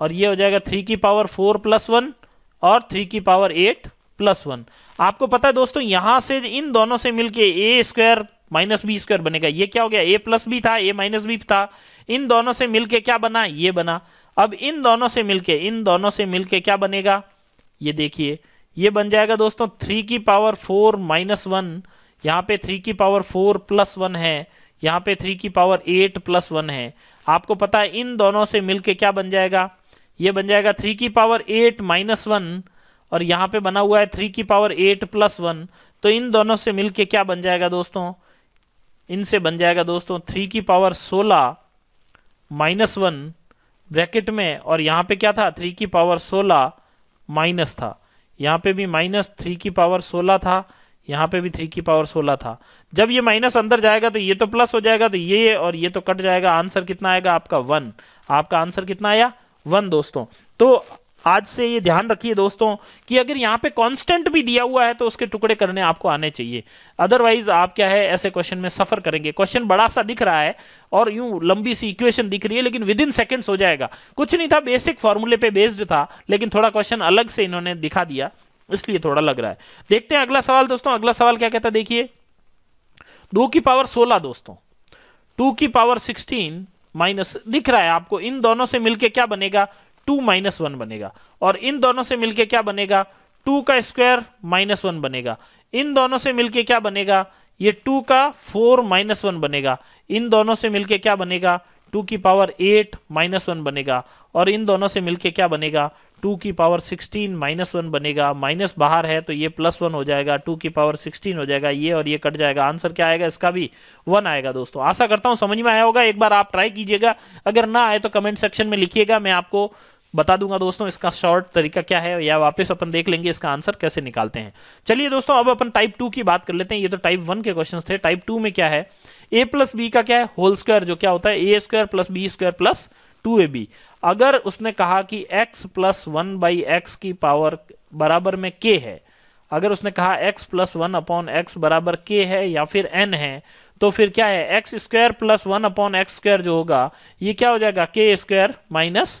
और ये हो जाएगा थ्री की पावर फोर प्लस वन और थ्री की पावर एट प्लस वन आपको पता है दोस्तों यहां से इन दोनों से मिलके a square minus B square बनेगा ये क्या हो गया ए प्लस बी था ए माइनस बी था इन दोनों से मिलके क्या बना ये बना अब इन दोनों से मिलके इन दोनों से मिलके क्या बनेगा ये देखिए ये बन जाएगा दोस्तों थ्री की पावर फोर माइनस वन यहाँ पे थ्री की पावर फोर प्लस वन है यहाँ पे थ्री की पावर एट प्लस वन है आपको पता है इन दोनों से मिलके क्या बन जाएगा ये बन जाएगा थ्री की पावर एट माइनस वन और यहाँ पे बना हुआ है थ्री की पावर एट प्लस वन तो इन दोनों से मिलके क्या बन जाएगा दोस्तों इनसे बन जाएगा दोस्तों थ्री की पावर सोलह माइनस वन ब्रैकेट में और यहाँ पे क्या था थ्री की पावर सोलह माइनस था यहाँ पे भी माइनस थ्री की पावर सोलह था यहाँ पे भी थ्री की पावर सोलह था जब ये माइनस अंदर जाएगा तो ये तो प्लस हो जाएगा तो ये और ये तो कट जाएगा आंसर कितना आएगा आपका वन आपका आंसर कितना आया वन दोस्तों तो आज से ये ध्यान रखिए दोस्तों कि अगर यहाँ पे कांस्टेंट भी दिया हुआ है तो उसके टुकड़े करने आपको आने चाहिए अदरवाइज आप क्या है ऐसे क्वेश्चन में सफर करेंगे क्वेश्चन बड़ा सा दिख रहा है और यूं लंबी सी इक्वेशन दिख रही है लेकिन विद इन सेकेंड्स हो जाएगा कुछ नहीं था बेसिक फॉर्मूले पे बेस्ड था लेकिन थोड़ा क्वेश्चन अलग से इन्होंने दिखा दिया इसलिए थोड़ा लग रहा है देखते हैं अगला सवाल दोस्तों अगला सवाल क्या कहता है देखिए दो की पावर सोलह दोस्तों टू की पावर सिक्सटीन माइनस दिख रहा है आपको इन दोनों से मिलके क्या बनेगा टू माइनस वन बनेगा और इन दोनों से मिलके क्या बनेगा टू का स्क्वायर माइनस वन बनेगा इन दोनों से मिलके क्या बनेगा ये टू का फोर माइनस वन बनेगा इन दोनों से मिलके क्या बनेगा टू की पावर एट माइनस वन बनेगा और इन दोनों से मिलके क्या बनेगा टू की पावर सिक्सटीन माइनस वन बनेगा माइनस बाहर है तो ये प्लस वन हो जाएगा टू की पावर सिक्सटीन हो जाएगा ये और ये कट जाएगा आंसर क्या आएगा इसका भी वन आएगा दोस्तों आशा करता हूँ समझ में आया होगा एक बार आप ट्राई कीजिएगा अगर ना आए तो कमेंट सेक्शन में लिखिएगा मैं आपको बता दूंगा दोस्तों इसका शॉर्ट तरीका क्या है या वापस अपन देख लेंगे इसका आंसर कैसे निकालते हैं चलिए दोस्तों अब अपन टाइप टू की बात कर लेते हैं ये तो टाइप वन के क्वेश्चन थे टाइप टू में क्या है ए प्लस बी का क्या है होल स्क्वायर जो क्या होता है ए square plus B square plus two ए बी अगर उसने कहा कि x plus one by x की पावर बराबर में k है अगर उसने कहा x plus one upon x बराबर k है या फिर n है तो फिर क्या है x square plus one upon x square जो होगा ये क्या हो जाएगा के स्क्वायर माइनस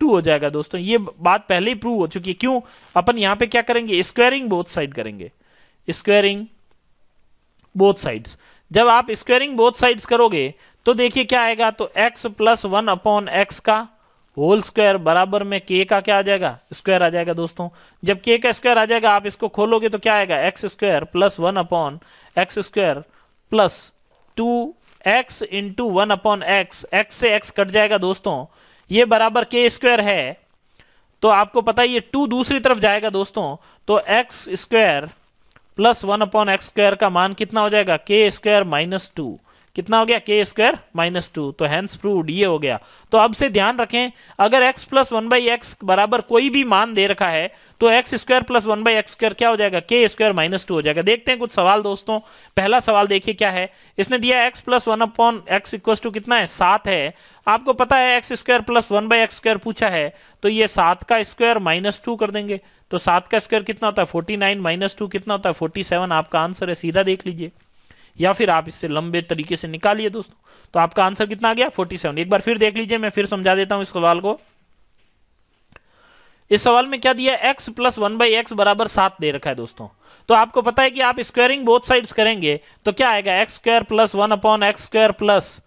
टू हो जाएगा दोस्तों ये बात पहले ही प्रूव हो चुकी है क्यों अपन यहां पे क्या करेंगे स्क्वायरिंग बोथ साइड करेंगे स्क्वायरिंग बोथ साइड्स जब आप स्क्वायरिंग बोथ साइड्स करोगे तो देखिए क्या आएगा तो x plus one upon x का होल स्क्वायर बराबर में k का क्या आ जाएगा स्क्वायर आ जाएगा दोस्तों जब k का स्क्वायर आ जाएगा आप इसको खोलोगे तो क्या आएगा x square plus one upon x square plus two x into one upon x x से एक्स कट जाएगा दोस्तों ये बराबर के स्क्वायर है तो आपको पता है ये टू दूसरी तरफ जाएगा दोस्तों तो x square plus one upon x square का मान कितना हो जाएगा के स्क्वायर माइनस टू कितना हो गया के स्क्वायर माइनस टू तो हैंस प्रूड ये हो गया तो अब से ध्यान रखें अगर x plus one by x बराबर कोई भी मान दे रखा है तो x square plus one by x square क्या हो जाएगा के स्क्वायर माइनस टू हो जाएगा देखते हैं कुछ सवाल दोस्तों पहला सवाल देखिए क्या है इसने दिया x plus one upon x equal to कितना है सात है आपको पता है x square plus one by x square पूछा है तो ये सात का स्क्वायर माइनस टू कर देंगे तो सात का स्क्वायर कितना होता है फोर्टी नाइन माइनस टू कितना होता है फोर्टी सेवन आपका आंसर है सीधा देख लीजिए या फिर आप इससे लंबे तरीके से निकालिए दोस्तों तो आपका आंसर कितना आ गया 47 एक बार फिर देख लीजिए मैं फिर समझा देता हूं इस सवाल को इस सवाल में क्या दिया x plus one by x बराबर सात दे रखा है दोस्तों तो आपको पता है कि आप स्क्वायरिंग बोथ साइड्स करेंगे तो क्या आएगा x square plus one upon x square plus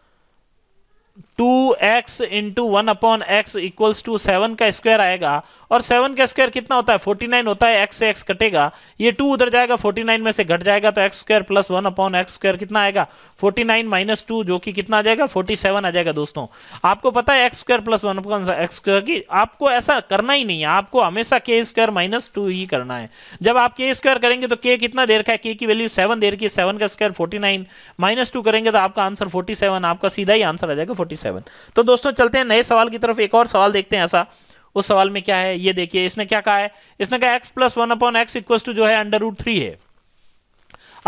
two x into one upon x equals to seven का स्क्वायर आएगा और सेवन का स्क्वायर कितना होता है फोर्टी नाइन होता है एक्स से एक्स कटेगा ये टू उधर जाएगा फोर्टी नाइन में से घट जाएगा तो x square plus one upon x square कितना आएगा फोर्टी नाइन माइनस टू जो कि कितना आ जाएगा फोर्टी सेवन आ जाएगा दोस्तों आपको पता है x square plus one upon x square की आपको ऐसा करना ही नहीं है आपको हमेशा के स्क्वायर माइनस टू ही करना है जब आप के स्क्वायर करेंगे तो के कितना देर का है के की वैल्यू सेवन देर की सेवन का square forty nine minus two करेंगे तो आपका आंसर फोर्टी सेवन आपका सीधा ही आंसर आ जाएगा फोर्टी सेवन तो दोस्तों चलते हैं नए सवाल की तरफ एक और सवाल देखते हैं ऐसा उस सवाल में क्या है ये देखिए इसने क्या कहा है इसने कहा x plus one upon x equal to जो है अंडर रूट थ्री है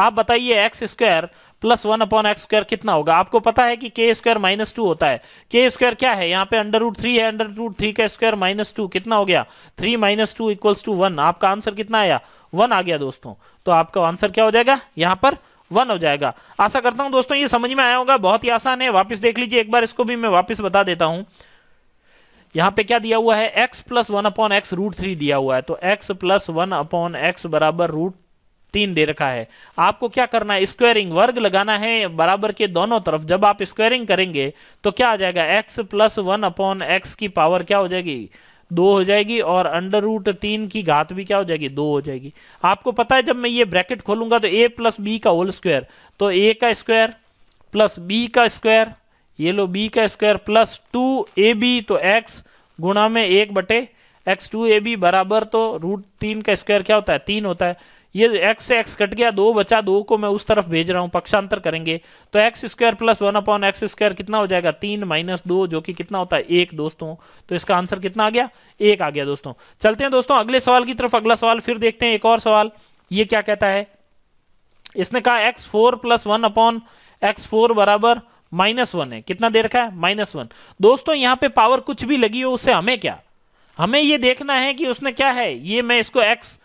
आप बताइए x square plus one upon x square कितना होगा आपको पता है कि के स्क्वायर माइनस टू होता है के स्क्वायर क्या है यहाँ पे अंडर रूट थ्री है अंडर रूट थ्री का स्क्वायर माइनस टू कितना हो गया three minus two equals to one आपका आंसर कितना आया वन आ गया दोस्तों तो आपका आंसर क्या हो जाएगा यहाँ पर वन हो जाएगा आशा करता हूं दोस्तों ये समझ में आया होगा बहुत ही आसान है वापस देख लीजिए एक बार इसको भी मैं वापस बता देता हूं यहां पे क्या दिया हुआ है x plus one upon x root three दिया हुआ है तो x plus one upon x बराबर रूट तीन दे रखा है आपको क्या करना है स्क्वायरिंग वर्ग लगाना है बराबर के दोनों तरफ जब आप स्क्वायरिंग करेंगे तो क्या आ जाएगा x plus one upon x की पावर क्या हो जाएगी दो हो जाएगी और अंडर रूट तीन की घात भी क्या हो जाएगी दो हो जाएगी आपको पता है जब मैं ये ब्रैकेट खोलूंगा तो ए प्लस बी का होल स्क्वायर तो ए का स्क्वायर प्लस बी का स्क्वायर ये लो बी का स्क्वायर प्लस टू ए बी तो एक्स गुणा में एक बटे एक्स टू ए बी बराबर तो रूट तीन का स्क्वायर क्या होता है तीन होता है ये एक्स से एक्स कट गया दो बचा दो को मैं उस तरफ भेज रहा हूँ पक्षांतर करेंगे तो x square plus one upon x square कितना हो जाएगा तीन माइनस दो जो कि कितना होता है एक दोस्तों तो इसका आंसर कितना आ गया एक आ गया दोस्तों चलते हैं दोस्तों अगले सवाल की तरफ अगला सवाल फिर देखते हैं एक और सवाल ये क्या कहता है इसने कहा x four plus one upon x four बराबर माइनस वन है कितना दे रखा है माइनस वन दोस्तों यहाँ पे पावर कुछ भी लगी हो उससे हमें क्या हमें ये देखना है कि उसने क्या है ये मैं इसको x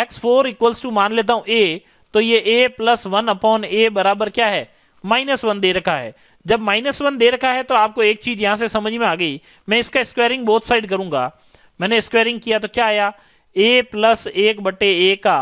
x four equals to मान लेता हूं ए तो ये a plus one upon a बराबर क्या है माइनस वन दे रखा है जब माइनस वन दे रखा है तो आपको एक चीज यहां से समझ में आ गई मैं इसका स्क्वायरिंग बोथ साइड करूंगा मैंने स्क्वायरिंग किया तो क्या आया ए प्लस एक बटे ए का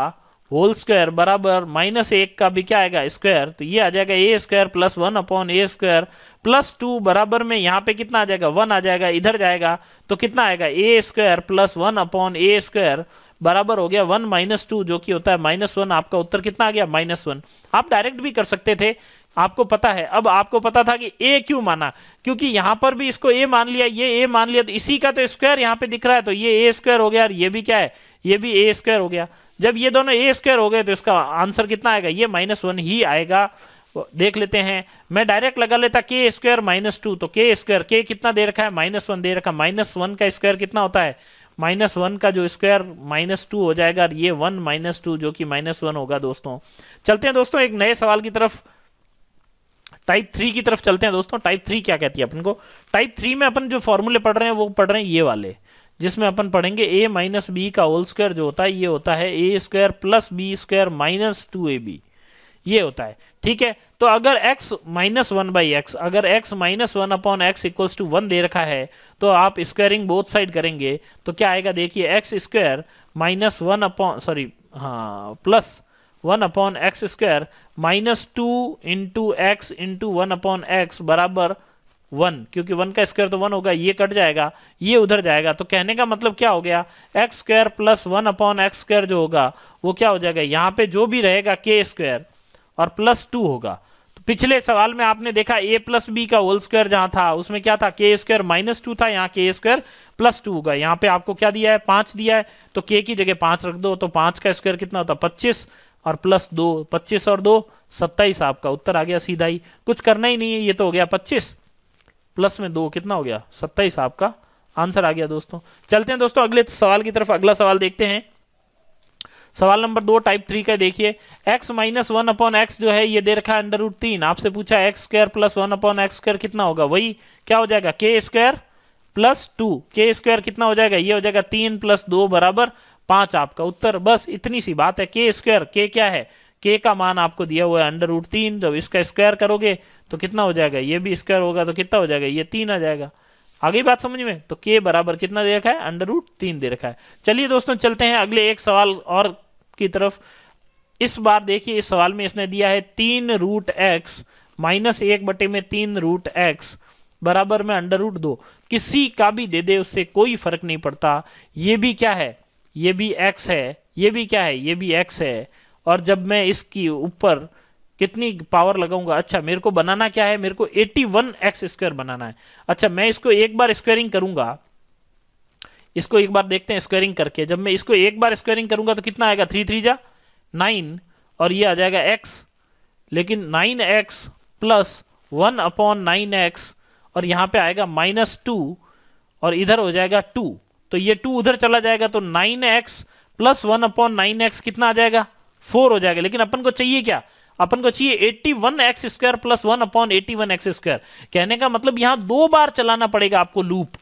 होल स्क्वायर बराबर माइनस एक का भी क्या आएगा स्क्वायर तो ये आ जाएगा ए square plus one upon a square plus two बराबर में यहाँ पे कितना आ जाएगा वन आ जाएगा इधर जाएगा तो कितना आएगा a square plus one upon a square बराबर हो गया वन माइनस टू जो कि होता है माइनस वन आपका उत्तर कितना आ गया माइनस वन आप डायरेक्ट भी कर सकते थे आपको पता है अब आपको पता था कि ए क्यों माना क्योंकि यहां पर भी इसको ए मान लिया ये ए मान लिया तो इसी का तो स्क्वायर यहां पे दिख रहा है तो ये ए स्क्वायर हो गया और ये भी क्या है ये भी ए स्क्वायर हो गया जब ये दोनों ए स्क्वायर हो गए तो इसका आंसर कितना आएगा ये माइनस वन ही आएगा देख लेते हैं मैं डायरेक्ट लगा लेता के स्क्वायर माइनस टू तो के स्क्वायर के कितना दे रखा है माइनस वन दे रखा माइनस वन का स्क्वायर कितना होता है माइनस वन का जो स्क्वायर माइनस टू हो जाएगा और ये वन माइनस टू जो कि माइनस वन होगा दोस्तों चलते हैं दोस्तों एक नए सवाल की तरफ टाइप थ्री की तरफ चलते हैं दोस्तों टाइप थ्री क्या कहती है अपन को टाइप थ्री में अपन जो फॉर्मूले पढ़ रहे हैं वो पढ़ रहे हैं ये वाले जिसमें अपन पढ़ेंगे ए माइनस बी का होल स्क्वायर जो होता है ये होता है ए square plus B square minus two ए बी ये होता है ठीक है तो अगर x minus one by x अगर x minus one upon x equals to one दे रखा है तो आप स्क्वायरिंग बोथ साइड करेंगे तो क्या आएगा देखिए x square minus one upon sorry हाँ plus one upon x square minus two into x into one upon x बराबर वन क्योंकि वन का स्क्वायर तो वन होगा ये कट जाएगा ये उधर जाएगा तो कहने का मतलब क्या हो गया x square plus one upon x square जो होगा वो क्या हो जाएगा यहाँ पे जो भी रहेगा के स्क्वायर और प्लस टू होगा तो पिछले सवाल में आपने देखा ए प्लस बी का होल स्क्वायर जहां था उसमें क्या था के स्क्वायर माइनस टू था यहाँ के स्क्वायर प्लस टू होगा यहाँ पे आपको क्या दिया है पांच दिया है तो के की जगह पांच रख दो तो पांच का स्क्वायर कितना होता है पच्चीस और प्लस दो पच्चीस और दो सत्ताईस आपका उत्तर आ गया सीधा ही कुछ करना ही नहीं है ये तो हो गया पच्चीस प्लस में दो कितना हो गया सत्ताईस आपका आंसर आ गया दोस्तों चलते हैं दोस्तों अगले सवाल की तरफ अगला सवाल देखते हैं सवाल नंबर दो टाइप थ्री का देखिए x minus one upon x जो है ये दे रखा है अंडर रूट तीन आपसे पूछा x square plus one upon x square कितना होगा वही क्या हो जाएगा k square plus two k square कितना हो जाएगा ये हो जाएगा तीन प्लस दो बराबर पांच आपका उत्तर बस इतनी सी बात है के स्क्वायर के क्या है के का मान आपको दिया हुआ है अंडर रूट तीन जब इसका स्क्वायर करोगे तो कितना हो जाएगा ये भी स्क्वायर होगा तो कितना हो जाएगा ये तीन आ जाएगा आगे बात समझ में तो के बराबर कितना दे रखा है अंडर रूट तीन दे रखा है चलिए दोस्तों चलते हैं अगले एक सवाल और की तरफ इस बार देखिए इस सवाल में इसने दिया है तीन रूट एक्स माइनस एक बटे में तीन रूट एक्स बराबर में अंडर रूट दो किसी का भी दे दे उससे कोई फर्क नहीं पड़ता ये भी क्या है ये भी एक्स है ये भी क्या है ये भी एक्स है और जब मैं इसकी ऊपर कितनी पावर लगाऊंगा अच्छा मेरे को बनाना क्या है मेरे को 81 एक्स स्क्वायर बनाना है अच्छा मैं इसको एक बार स्क्वायरिंग करूंगा इसको एक बार देखते हैं स्क्वायरिंग करके जब मैं इसको एक बार स्क्वायरिंग करूंगा तो कितना आएगा थ्री थ्री जा नाइन और ये आ जाएगा एक्स लेकिन nine x plus one upon nine x और यहाँ पे आएगा माइनस टू और इधर हो जाएगा टू तो ये टू उधर चला जाएगा तो nine x plus one upon nine x कितना आ जाएगा फोर हो जाएगा लेकिन अपन को चाहिए क्या अपन को चाहिए eighty one x square plus one upon eighty one x square कहने का मतलब यहां दो बार चलाना पड़ेगा आपको लूप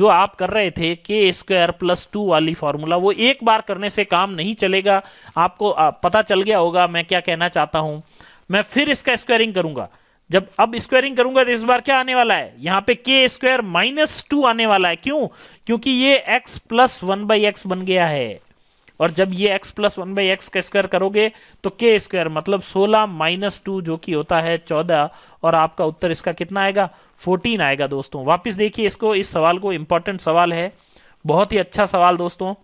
जो आप कर रहे थे के स्क्वायर प्लस टू वाली फॉर्मूला वो एक बार करने से काम नहीं चलेगा आपको पता चल गया होगा मैं क्या कहना चाहता हूं मैं फिर इसका स्क्वायरिंग करूंगा जब अब स्क्वायरिंग करूंगा तो इस बार क्या आने वाला है यहाँ पे के स्क्वायर माइनस टू आने वाला है क्यों क्योंकि ये x plus one by x बन गया है और जब ये x plus one by x का स्क्वायर करोगे तो के स्क्वायर मतलब 16 माइनस टू जो कि होता है 14 और आपका उत्तर इसका कितना आएगा फोर्टीन आएगा दोस्तों वापस देखिए इसको इस सवाल को इंपॉर्टेंट सवाल है बहुत ही अच्छा सवाल दोस्तों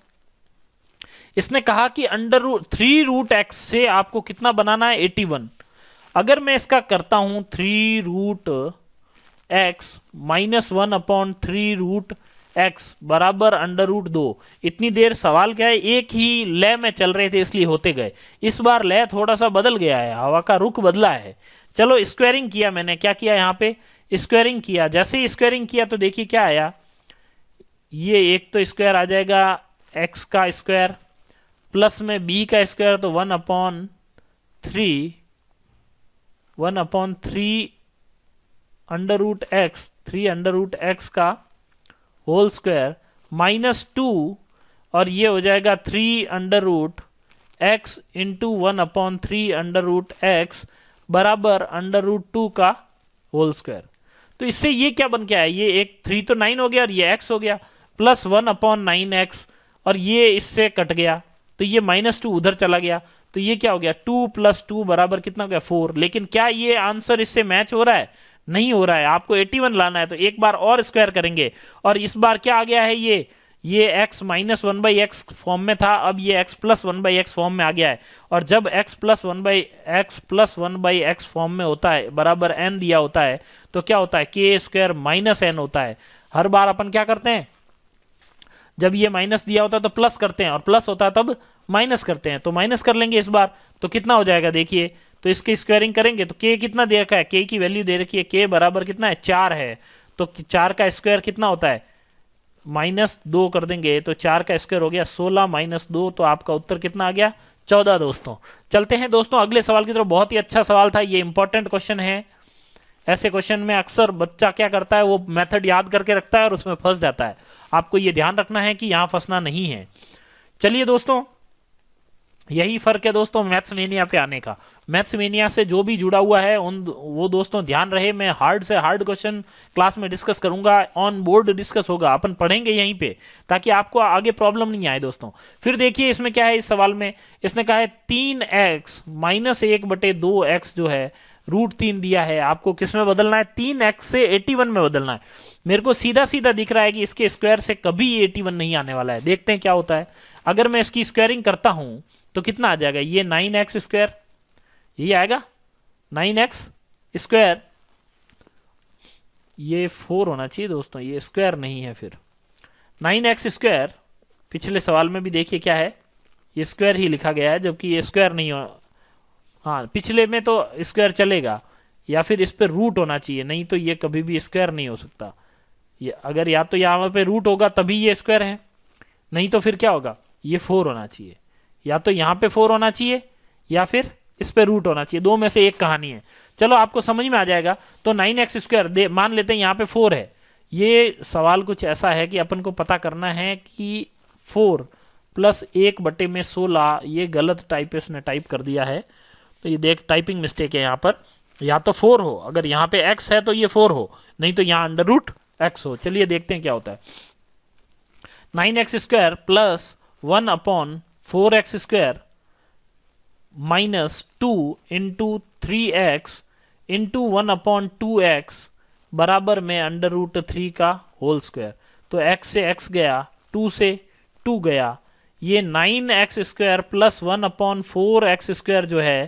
इसने कहा कि under root three root x से आपको कितना बनाना है एटी वन अगर मैं इसका करता हूं three root x minus one upon three root x बराबर अंडर रूट दो इतनी देर सवाल क्या है एक ही लय में चल रहे थे इसलिए होते गए इस बार लय थोड़ा सा बदल गया है हवा का रुख बदला है चलो स्क्वायरिंग किया मैंने क्या किया यहाँ पे स्क्वायरिंग किया जैसे स्क्वायरिंग किया तो देखिए क्या आया ये एक तो स्क्वायर आ जाएगा एक्स का स्क्वायर प्लस में बी का स्क्वायर तो one upon three one upon three under root x three under root x का होल स्क्वायर माइनस टू और ये हो जाएगा three under root x into one upon three under root x बराबर under root two का whole square तो इससे ये क्या बन के आया ये एक थ्री तो नाइन हो गया और ये एक्स हो गया plus one upon nine x और ये इससे कट गया तो ये माइनस टू उधर चला गया तो ये क्या हो गया टू प्लस टू बराबर कितना हो गया फोर लेकिन क्या ये आंसर इससे मैच हो रहा है नहीं हो रहा है आपको एट्टी वन लाना है तो एक बार और स्क्वायर करेंगे और इस बार क्या आ गया है ये ये x minus one by x form में था अब ये x plus one by x form में आ गया है और जब x plus one by x plus one by x form में होता है बराबर n दिया होता है तो क्या होता है के स्क्वायर माइनस एन होता है हर बार अपन क्या करते हैं जब ये माइनस दिया होता है तो प्लस करते हैं और प्लस होता है तब माइनस करते हैं तो माइनस कर लेंगे इस बार तो कितना हो जाएगा देखिए तो इसकी स्क्वायरिंग करेंगे तो के कितना दे रखा है के की वैल्यू दे रखी है के बराबर कितना है चार है तो चार का स्क्वायर कितना होता है माइनस दो कर देंगे तो चार का स्क्वायर हो गया सोलह माइनस दो तो आपका उत्तर कितना आ गया चौदह दोस्तों चलते हैं दोस्तों अगले सवाल की तरफ बहुत ही अच्छा सवाल था ये इंपॉर्टेंट क्वेश्चन है ऐसे क्वेश्चन में अक्सर बच्चा क्या करता है वो मेथड याद करके रखता है और उसमें फंस जाता है आपको ये ध्यान रखना है कि यहाँ फंसना नहीं है चलिए दोस्तों यही फर्क है दोस्तों मैथ्स मेनिया पे आने का मैथ्स मेनिया से जो भी जुड़ा हुआ है उन वो दोस्तों ध्यान रहे मैं हार्ड से हार्ड क्वेश्चन क्लास में डिस्कस करूंगा ऑन बोर्ड डिस्कस होगा अपन पढ़ेंगे यहीं पे ताकि आपको आगे प्रॉब्लम नहीं आए दोस्तों फिर देखिए इसमें क्या है इस सवाल में इसने कहा है तीन एक्स माइनस एक बटे दो एक्स जो है रूट तीन दिया है आपको किस में बदलना है तीन एक्स से एटी वन में बदलना है मेरे को सीधा सीधा दिख रहा है कि इसके स्क्वायर से कभी एटी वन नहीं आने वाला है देखते हैं क्या होता है अगर मैं इसकी स्क्वायरिंग करता हूँ तो कितना आ जाएगा ये नाइन एक्स स्क्वायर ये आएगा नाइन एक्स स्क्वायर ये फोर होना चाहिए दोस्तों ये स्क्वायर नहीं है फिर नाइन एक्स स्क्वायर पिछले सवाल में भी देखिए क्या है ये स्क्वायर ही लिखा गया है जबकि ये स्क्वायर नहीं हो हाँ पिछले में तो स्क्वायर चलेगा या फिर इस पर रूट होना चाहिए नहीं तो ये कभी भी स्क्वायर नहीं हो सकता ये अगर या तो यहाँ पे रूट होगा तभी ये स्क्वायर है नहीं तो फिर क्या होगा ये फोर होना चाहिए या तो यहाँ पे फोर होना चाहिए या फिर इस पे रूट होना चाहिए दो में से एक कहानी है चलो आपको समझ में आ जाएगा तो नाइन एक्स स्क्वायर मान लेते हैं यहाँ पे फोर है ये सवाल कुछ ऐसा है कि अपन को पता करना है कि फोर प्लस एक बटे में सोलह ये गलत टाइप इसने टाइप कर दिया है तो ये देख टाइपिंग मिस्टेक है यहाँ पर या तो फोर हो अगर यहाँ पे एक्स है तो ये फोर हो नहीं तो यहाँ अंडर रूट एक्स हो चलिए देखते हैं क्या होता है nine x square plus one upon four x square minus two into three x into one upon two x बराबर में अंडर रूट थ्री का होल स्क्वायर तो x से x गया टू से टू गया ये nine x square plus one upon four x square जो है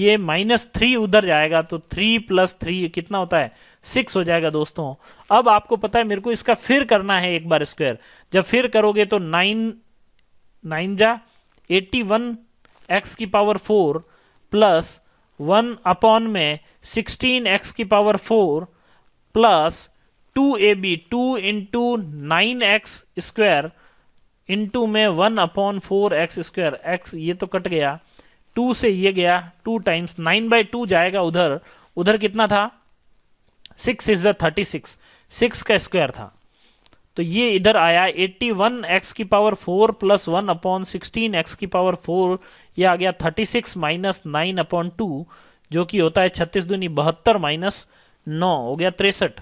ये माइनस थ्री उधर जाएगा तो थ्री प्लस थ्री कितना होता है सिक्स हो जाएगा दोस्तों अब आपको पता है मेरे को इसका फिर करना है एक बार स्क्वायर जब फिर करोगे तो नाइन नाइन जा एट्टी वन एक्स की power four plus one upon में सिक्सटीन एक्स की power four plus two A B two into nine x square into में one upon four x square x ये तो कट गया two से ये गया two times nine by two जाएगा उधर उधर कितना था six is the thirty six six का स्क्वायर था तो ये इधर आया 81 एक्स की power 4 plus one upon sixteen x की पावर 4 ये आ गया 36 six minus nine upon two जो कि होता है छत्तीस दूनी बहत्तर माइनस नौ हो गया तिरसठ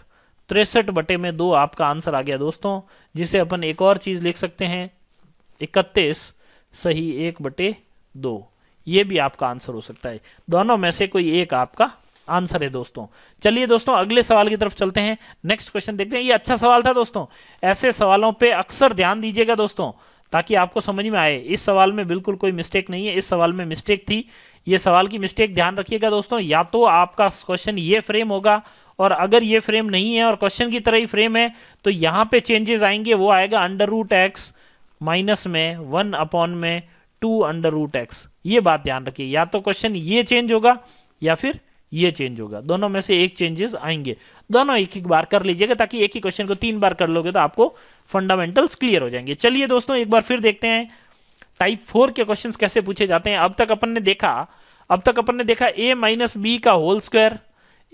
तिरसठ बटे में दो आपका आंसर आ गया दोस्तों जिसे अपन एक और चीज़ लिख सकते हैं इकतीस सही एक बटे दो ये भी आपका आंसर हो सकता है दोनों में से कोई एक आपका आंसर है दोस्तों चलिए दोस्तों अगले सवाल की तरफ चलते हैं नेक्स्ट क्वेश्चन देखते हैं ये अच्छा सवाल था दोस्तों ऐसे सवालों पे अक्सर ध्यान दीजिएगा दोस्तों ताकि आपको समझ में आए इस सवाल में बिल्कुल कोई मिस्टेक नहीं है इस सवाल में मिस्टेक थी ये सवाल की मिस्टेक ध्यान रखिएगा दोस्तों या तो आपका क्वेश्चन ये फ्रेम होगा और अगर ये फ्रेम नहीं है और क्वेश्चन की तरह ही फ्रेम है तो यहाँ पे चेंजेस आएंगे वो आएगा अंडर रूट एक्स माइनस में वन अपॉन में टू अंडर रूट एक्स ये बात ध्यान रखिए या तो क्वेश्चन ये चेंज होगा या फिर ये चेंज होगा दोनों में से एक चेंजेस आएंगे दोनों एक एक बार कर लीजिएगा ताकि एक ही क्वेश्चन को तीन बार कर लोगे तो आपको फंडामेंटल्स क्लियर हो जाएंगे चलिए दोस्तों एक बार फिर देखते हैं टाइप फोर के क्वेश्चंस कैसे पूछे जाते हैं अब तक अपन ने देखा अब तक अपन ने देखा ए माइनस बी का होल स्क्वायर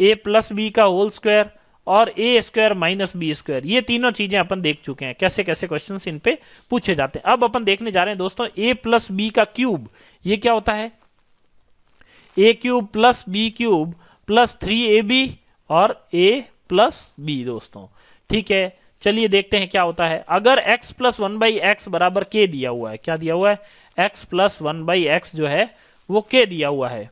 ए प्लस बी का होल स्क्वायर और ए स्क्वायर माइनस बी स्क्वायर ये तीनों चीजें अपन देख चुके हैं कैसे कैसे क्वेश्चन इन पे पूछे जाते हैं अब अपन देखने जा रहे हैं दोस्तों ए प्लस बी का क्यूब ये क्या होता है ए cube plus B cube plus three A B और ए प्लस बी दोस्तों ठीक है चलिए देखते हैं क्या होता है अगर x plus one by x बराबर के दिया हुआ है क्या दिया हुआ है x plus one by x जो है वो के दिया हुआ है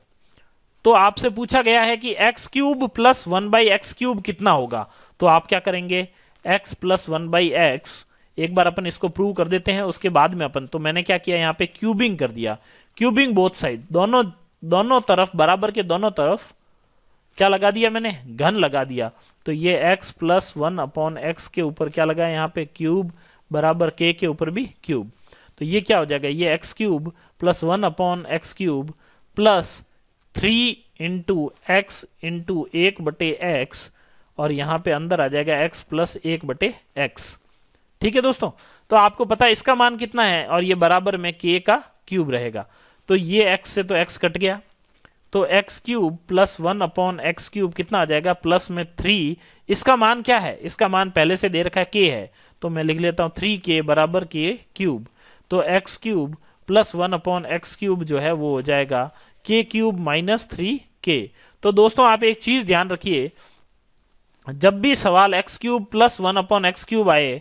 तो आपसे पूछा गया है कि x cube plus one by x cube कितना होगा तो आप क्या करेंगे x plus one by x एक बार अपन इसको प्रूव कर देते हैं उसके बाद में अपन तो मैंने क्या किया यहाँ पे क्यूबिंग कर दिया क्यूबिंग बोथ साइड दोनों दोनों तरफ बराबर के दोनों तरफ क्या लगा दिया मैंने घन लगा दिया तो ये x plus one upon x के ऊपर क्या लगा यहाँ पे क्यूब बराबर k के ऊपर भी क्यूब तो ये क्या हो जाएगा ये x cube plus one upon x cube plus three into x into एक बटे एक्स और यहाँ पे अंदर आ जाएगा x प्लस एक बटे एक्स ठीक है दोस्तों तो आपको पता है इसका मान कितना है और ये बराबर में k का क्यूब रहेगा तो ये x से तो x कट गया तो x cube plus one upon x cube कितना आ जाएगा प्लस में थ्री इसका मान क्या है इसका मान पहले से दे रखा है के है तो मैं लिख लेता हूं थ्री के बराबर के क्यूब तो x cube plus one upon x cube जो है वो हो जाएगा के क्यूब माइनस थ्री के तो दोस्तों आप एक चीज़ ध्यान रखिए जब भी सवाल x cube plus one upon x cube आए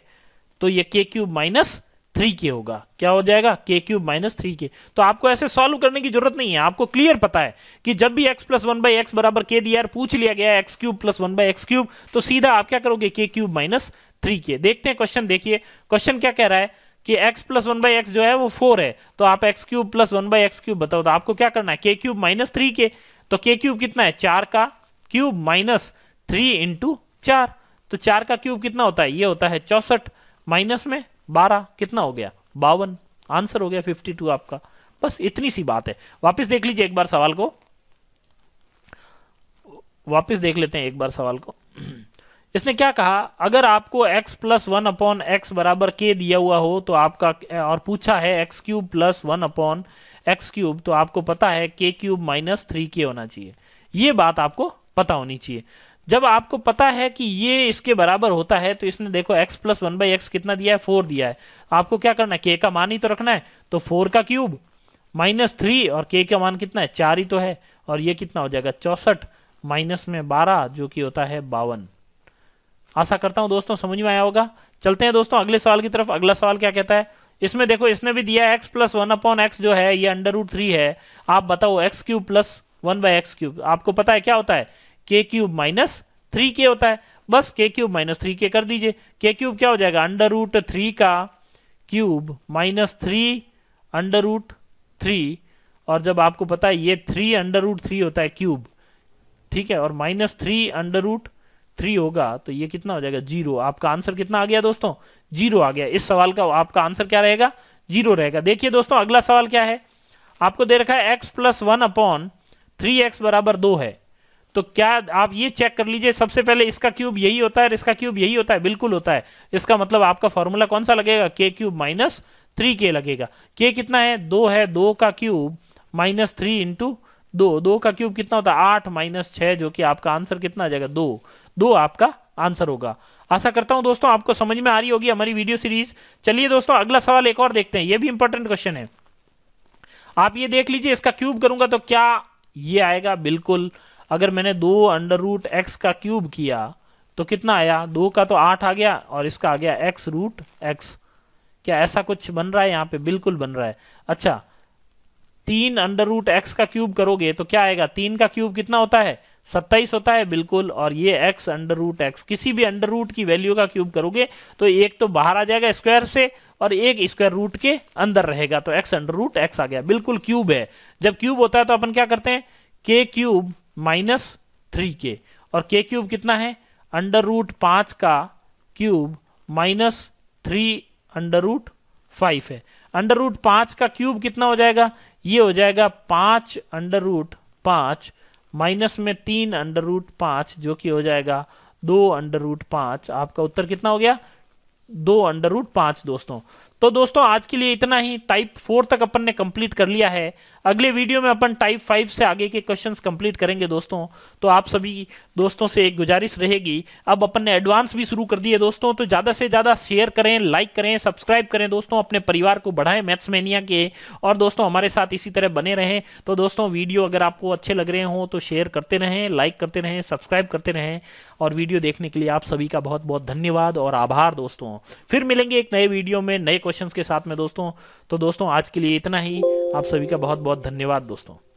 तो ये के क्यूब माइनस थ्री के होगा क्या हो जाएगा के क्यूब माइनस थ्री के तो आपको ऐसे सॉल्व करने की जरूरत नहीं है आपको क्लियर पता है कि जब भी x plus one by x बराबर के दिया पूछ लिया गया x cube plus one by x cube तो सीधा आप क्या करोगे के क्यूब माइनस थ्री के देखते हैं क्वेश्चन देखिए क्वेश्चन क्या कह रहा है कि x plus one by x जो है वो फोर है तो आप x cube plus one by x cube बताओ तो आपको क्या करना है के क्यूब माइनस थ्री के तो के क्यूब कितना है चार का क्यूब माइनस थ्री इंटू चार तो चार का क्यूब कितना होता है ये होता है चौसठ माइनस में बारह कितना हो गया बावन आंसर हो गया फिफ्टी टू आपका बस इतनी सी बात है वापस देख लीजिए एक बार सवाल को वापस देख लेते हैं एक बार सवाल को इसने क्या कहा अगर आपको x plus one upon x बराबर के दिया हुआ हो तो आपका और पूछा है x cube plus one upon x cube तो आपको पता है के क्यूब माइनस थ्री के होना चाहिए ये बात आपको पता होनी चाहिए जब आपको पता है कि ये इसके बराबर होता है तो इसने देखो x plus one by x कितना दिया है फोर दिया है आपको क्या करना है k का मान ही तो रखना है तो फोर का क्यूब माइनस थ्री और k का मान कितना है चार ही तो है और ये कितना हो जाएगा चौसठ माइनस में बारह जो कि होता है बावन आशा करता हूं दोस्तों समझ में आया होगा चलते हैं दोस्तों अगले सवाल की तरफ अगला सवाल क्या कहता है इसमें देखो इसने भी दिया x plus one upon x जो है ये अंडर रूट थ्री है आप बताओ x cube plus one by x cube आपको पता है क्या होता है के क्यूब माइनस थ्री के होता है बस के क्यूब माइनस थ्री के कर दीजिए के क्यूब क्या हो जाएगा अंडर रूट थ्री का cube minus three under root three और जब आपको पता है ये थ्री अंडर रूट थ्री होता है क्यूब ठीक है और minus three under root three होगा तो ये कितना हो जाएगा जीरो आपका आंसर कितना आ गया दोस्तों जीरो आ गया इस सवाल का आपका आंसर क्या रहेगा जीरो रहेगा देखिए दोस्तों अगला सवाल क्या है आपको दे रखा है x plus one upon three x बराबर दो है तो क्या आप ये चेक कर लीजिए सबसे पहले इसका क्यूब यही होता है और इसका क्यूब यही होता है बिल्कुल होता है इसका मतलब आपका फॉर्मूला कौन सा लगेगा के क्यूब माइनस थ्री के लगेगा के कितना है दो है दो का क्यूब माइनस थ्री इंटू दो दो का क्यूब कितना होता है आठ माइनस छः जो कि आपका आंसर कितना आ जाएगा दो दो आपका आंसर होगा आशा करता हूं दोस्तों आपको समझ में आ रही होगी हमारी वीडियो सीरीज चलिए दोस्तों अगला सवाल एक और देखते हैं ये भी इंपॉर्टेंट क्वेश्चन है आप ये देख लीजिए इसका क्यूब करूंगा तो क्या ये आएगा बिल्कुल अगर मैंने दो अंडर रूट एक्स का क्यूब किया तो कितना आया दो का तो आठ आ गया और इसका आ गया एक्स रूट एक्स क्या ऐसा कुछ बन रहा है यहाँ पे बिल्कुल बन रहा है अच्छा तीन अंडर रूट एक्स का क्यूब करोगे तो क्या आएगा तीन का क्यूब कितना होता है सत्ताईस होता है बिल्कुल और ये एक्स अंडर रूट एक्स किसी भी अंडर रूट की वैल्यू का क्यूब करोगे तो एक तो बाहर आ जाएगा स्क्वायर से और एक स्क्वायर रूट के अंदर रहेगा तो एक्स अंडर रूट एक्स आ गया बिल्कुल क्यूब है जब क्यूब होता है तो अपन क्या करते हैं के क्यूब माइनस थ्री के और के क्यूब कितना है अंडर रूट पाँच का cube minus three under root five है अंडर रूट पाँच का क्यूब कितना हो जाएगा ये हो जाएगा पाँच अंडर रूट पाँच माइनस में तीन अंडर रूट पाँच जो कि हो जाएगा दो अंडर रूट पाँच आपका उत्तर कितना हो गया दो अंडर रूट पाँच दोस्तों तो दोस्तों आज के लिए इतना ही टाइप फोर तक अपन ने कंप्लीट कर लिया है अगले वीडियो में अपन टाइप फाइव से आगे के क्वेश्चंस कंप्लीट करेंगे दोस्तों तो आप सभी दोस्तों से एक गुजारिश रहेगी अब अपन ने एडवांस भी शुरू कर दिए दोस्तों तो ज़्यादा से ज़्यादा शेयर करें लाइक करें सब्सक्राइब करें दोस्तों अपने परिवार को बढ़ाएं मैनिया के और दोस्तों हमारे साथ इसी तरह बने रहें तो दोस्तों वीडियो अगर आपको अच्छे लग रहे हों तो शेयर करते रहें लाइक करते रहें सब्सक्राइब करते रहें और वीडियो देखने के लिए आप सभी का बहुत बहुत धन्यवाद और आभार दोस्तों फिर मिलेंगे एक नए वीडियो में नए क्वेश्चन के साथ में दोस्तों तो दोस्तों आज के लिए इतना ही आप सभी का बहुत बहुत धन्यवाद दोस्तों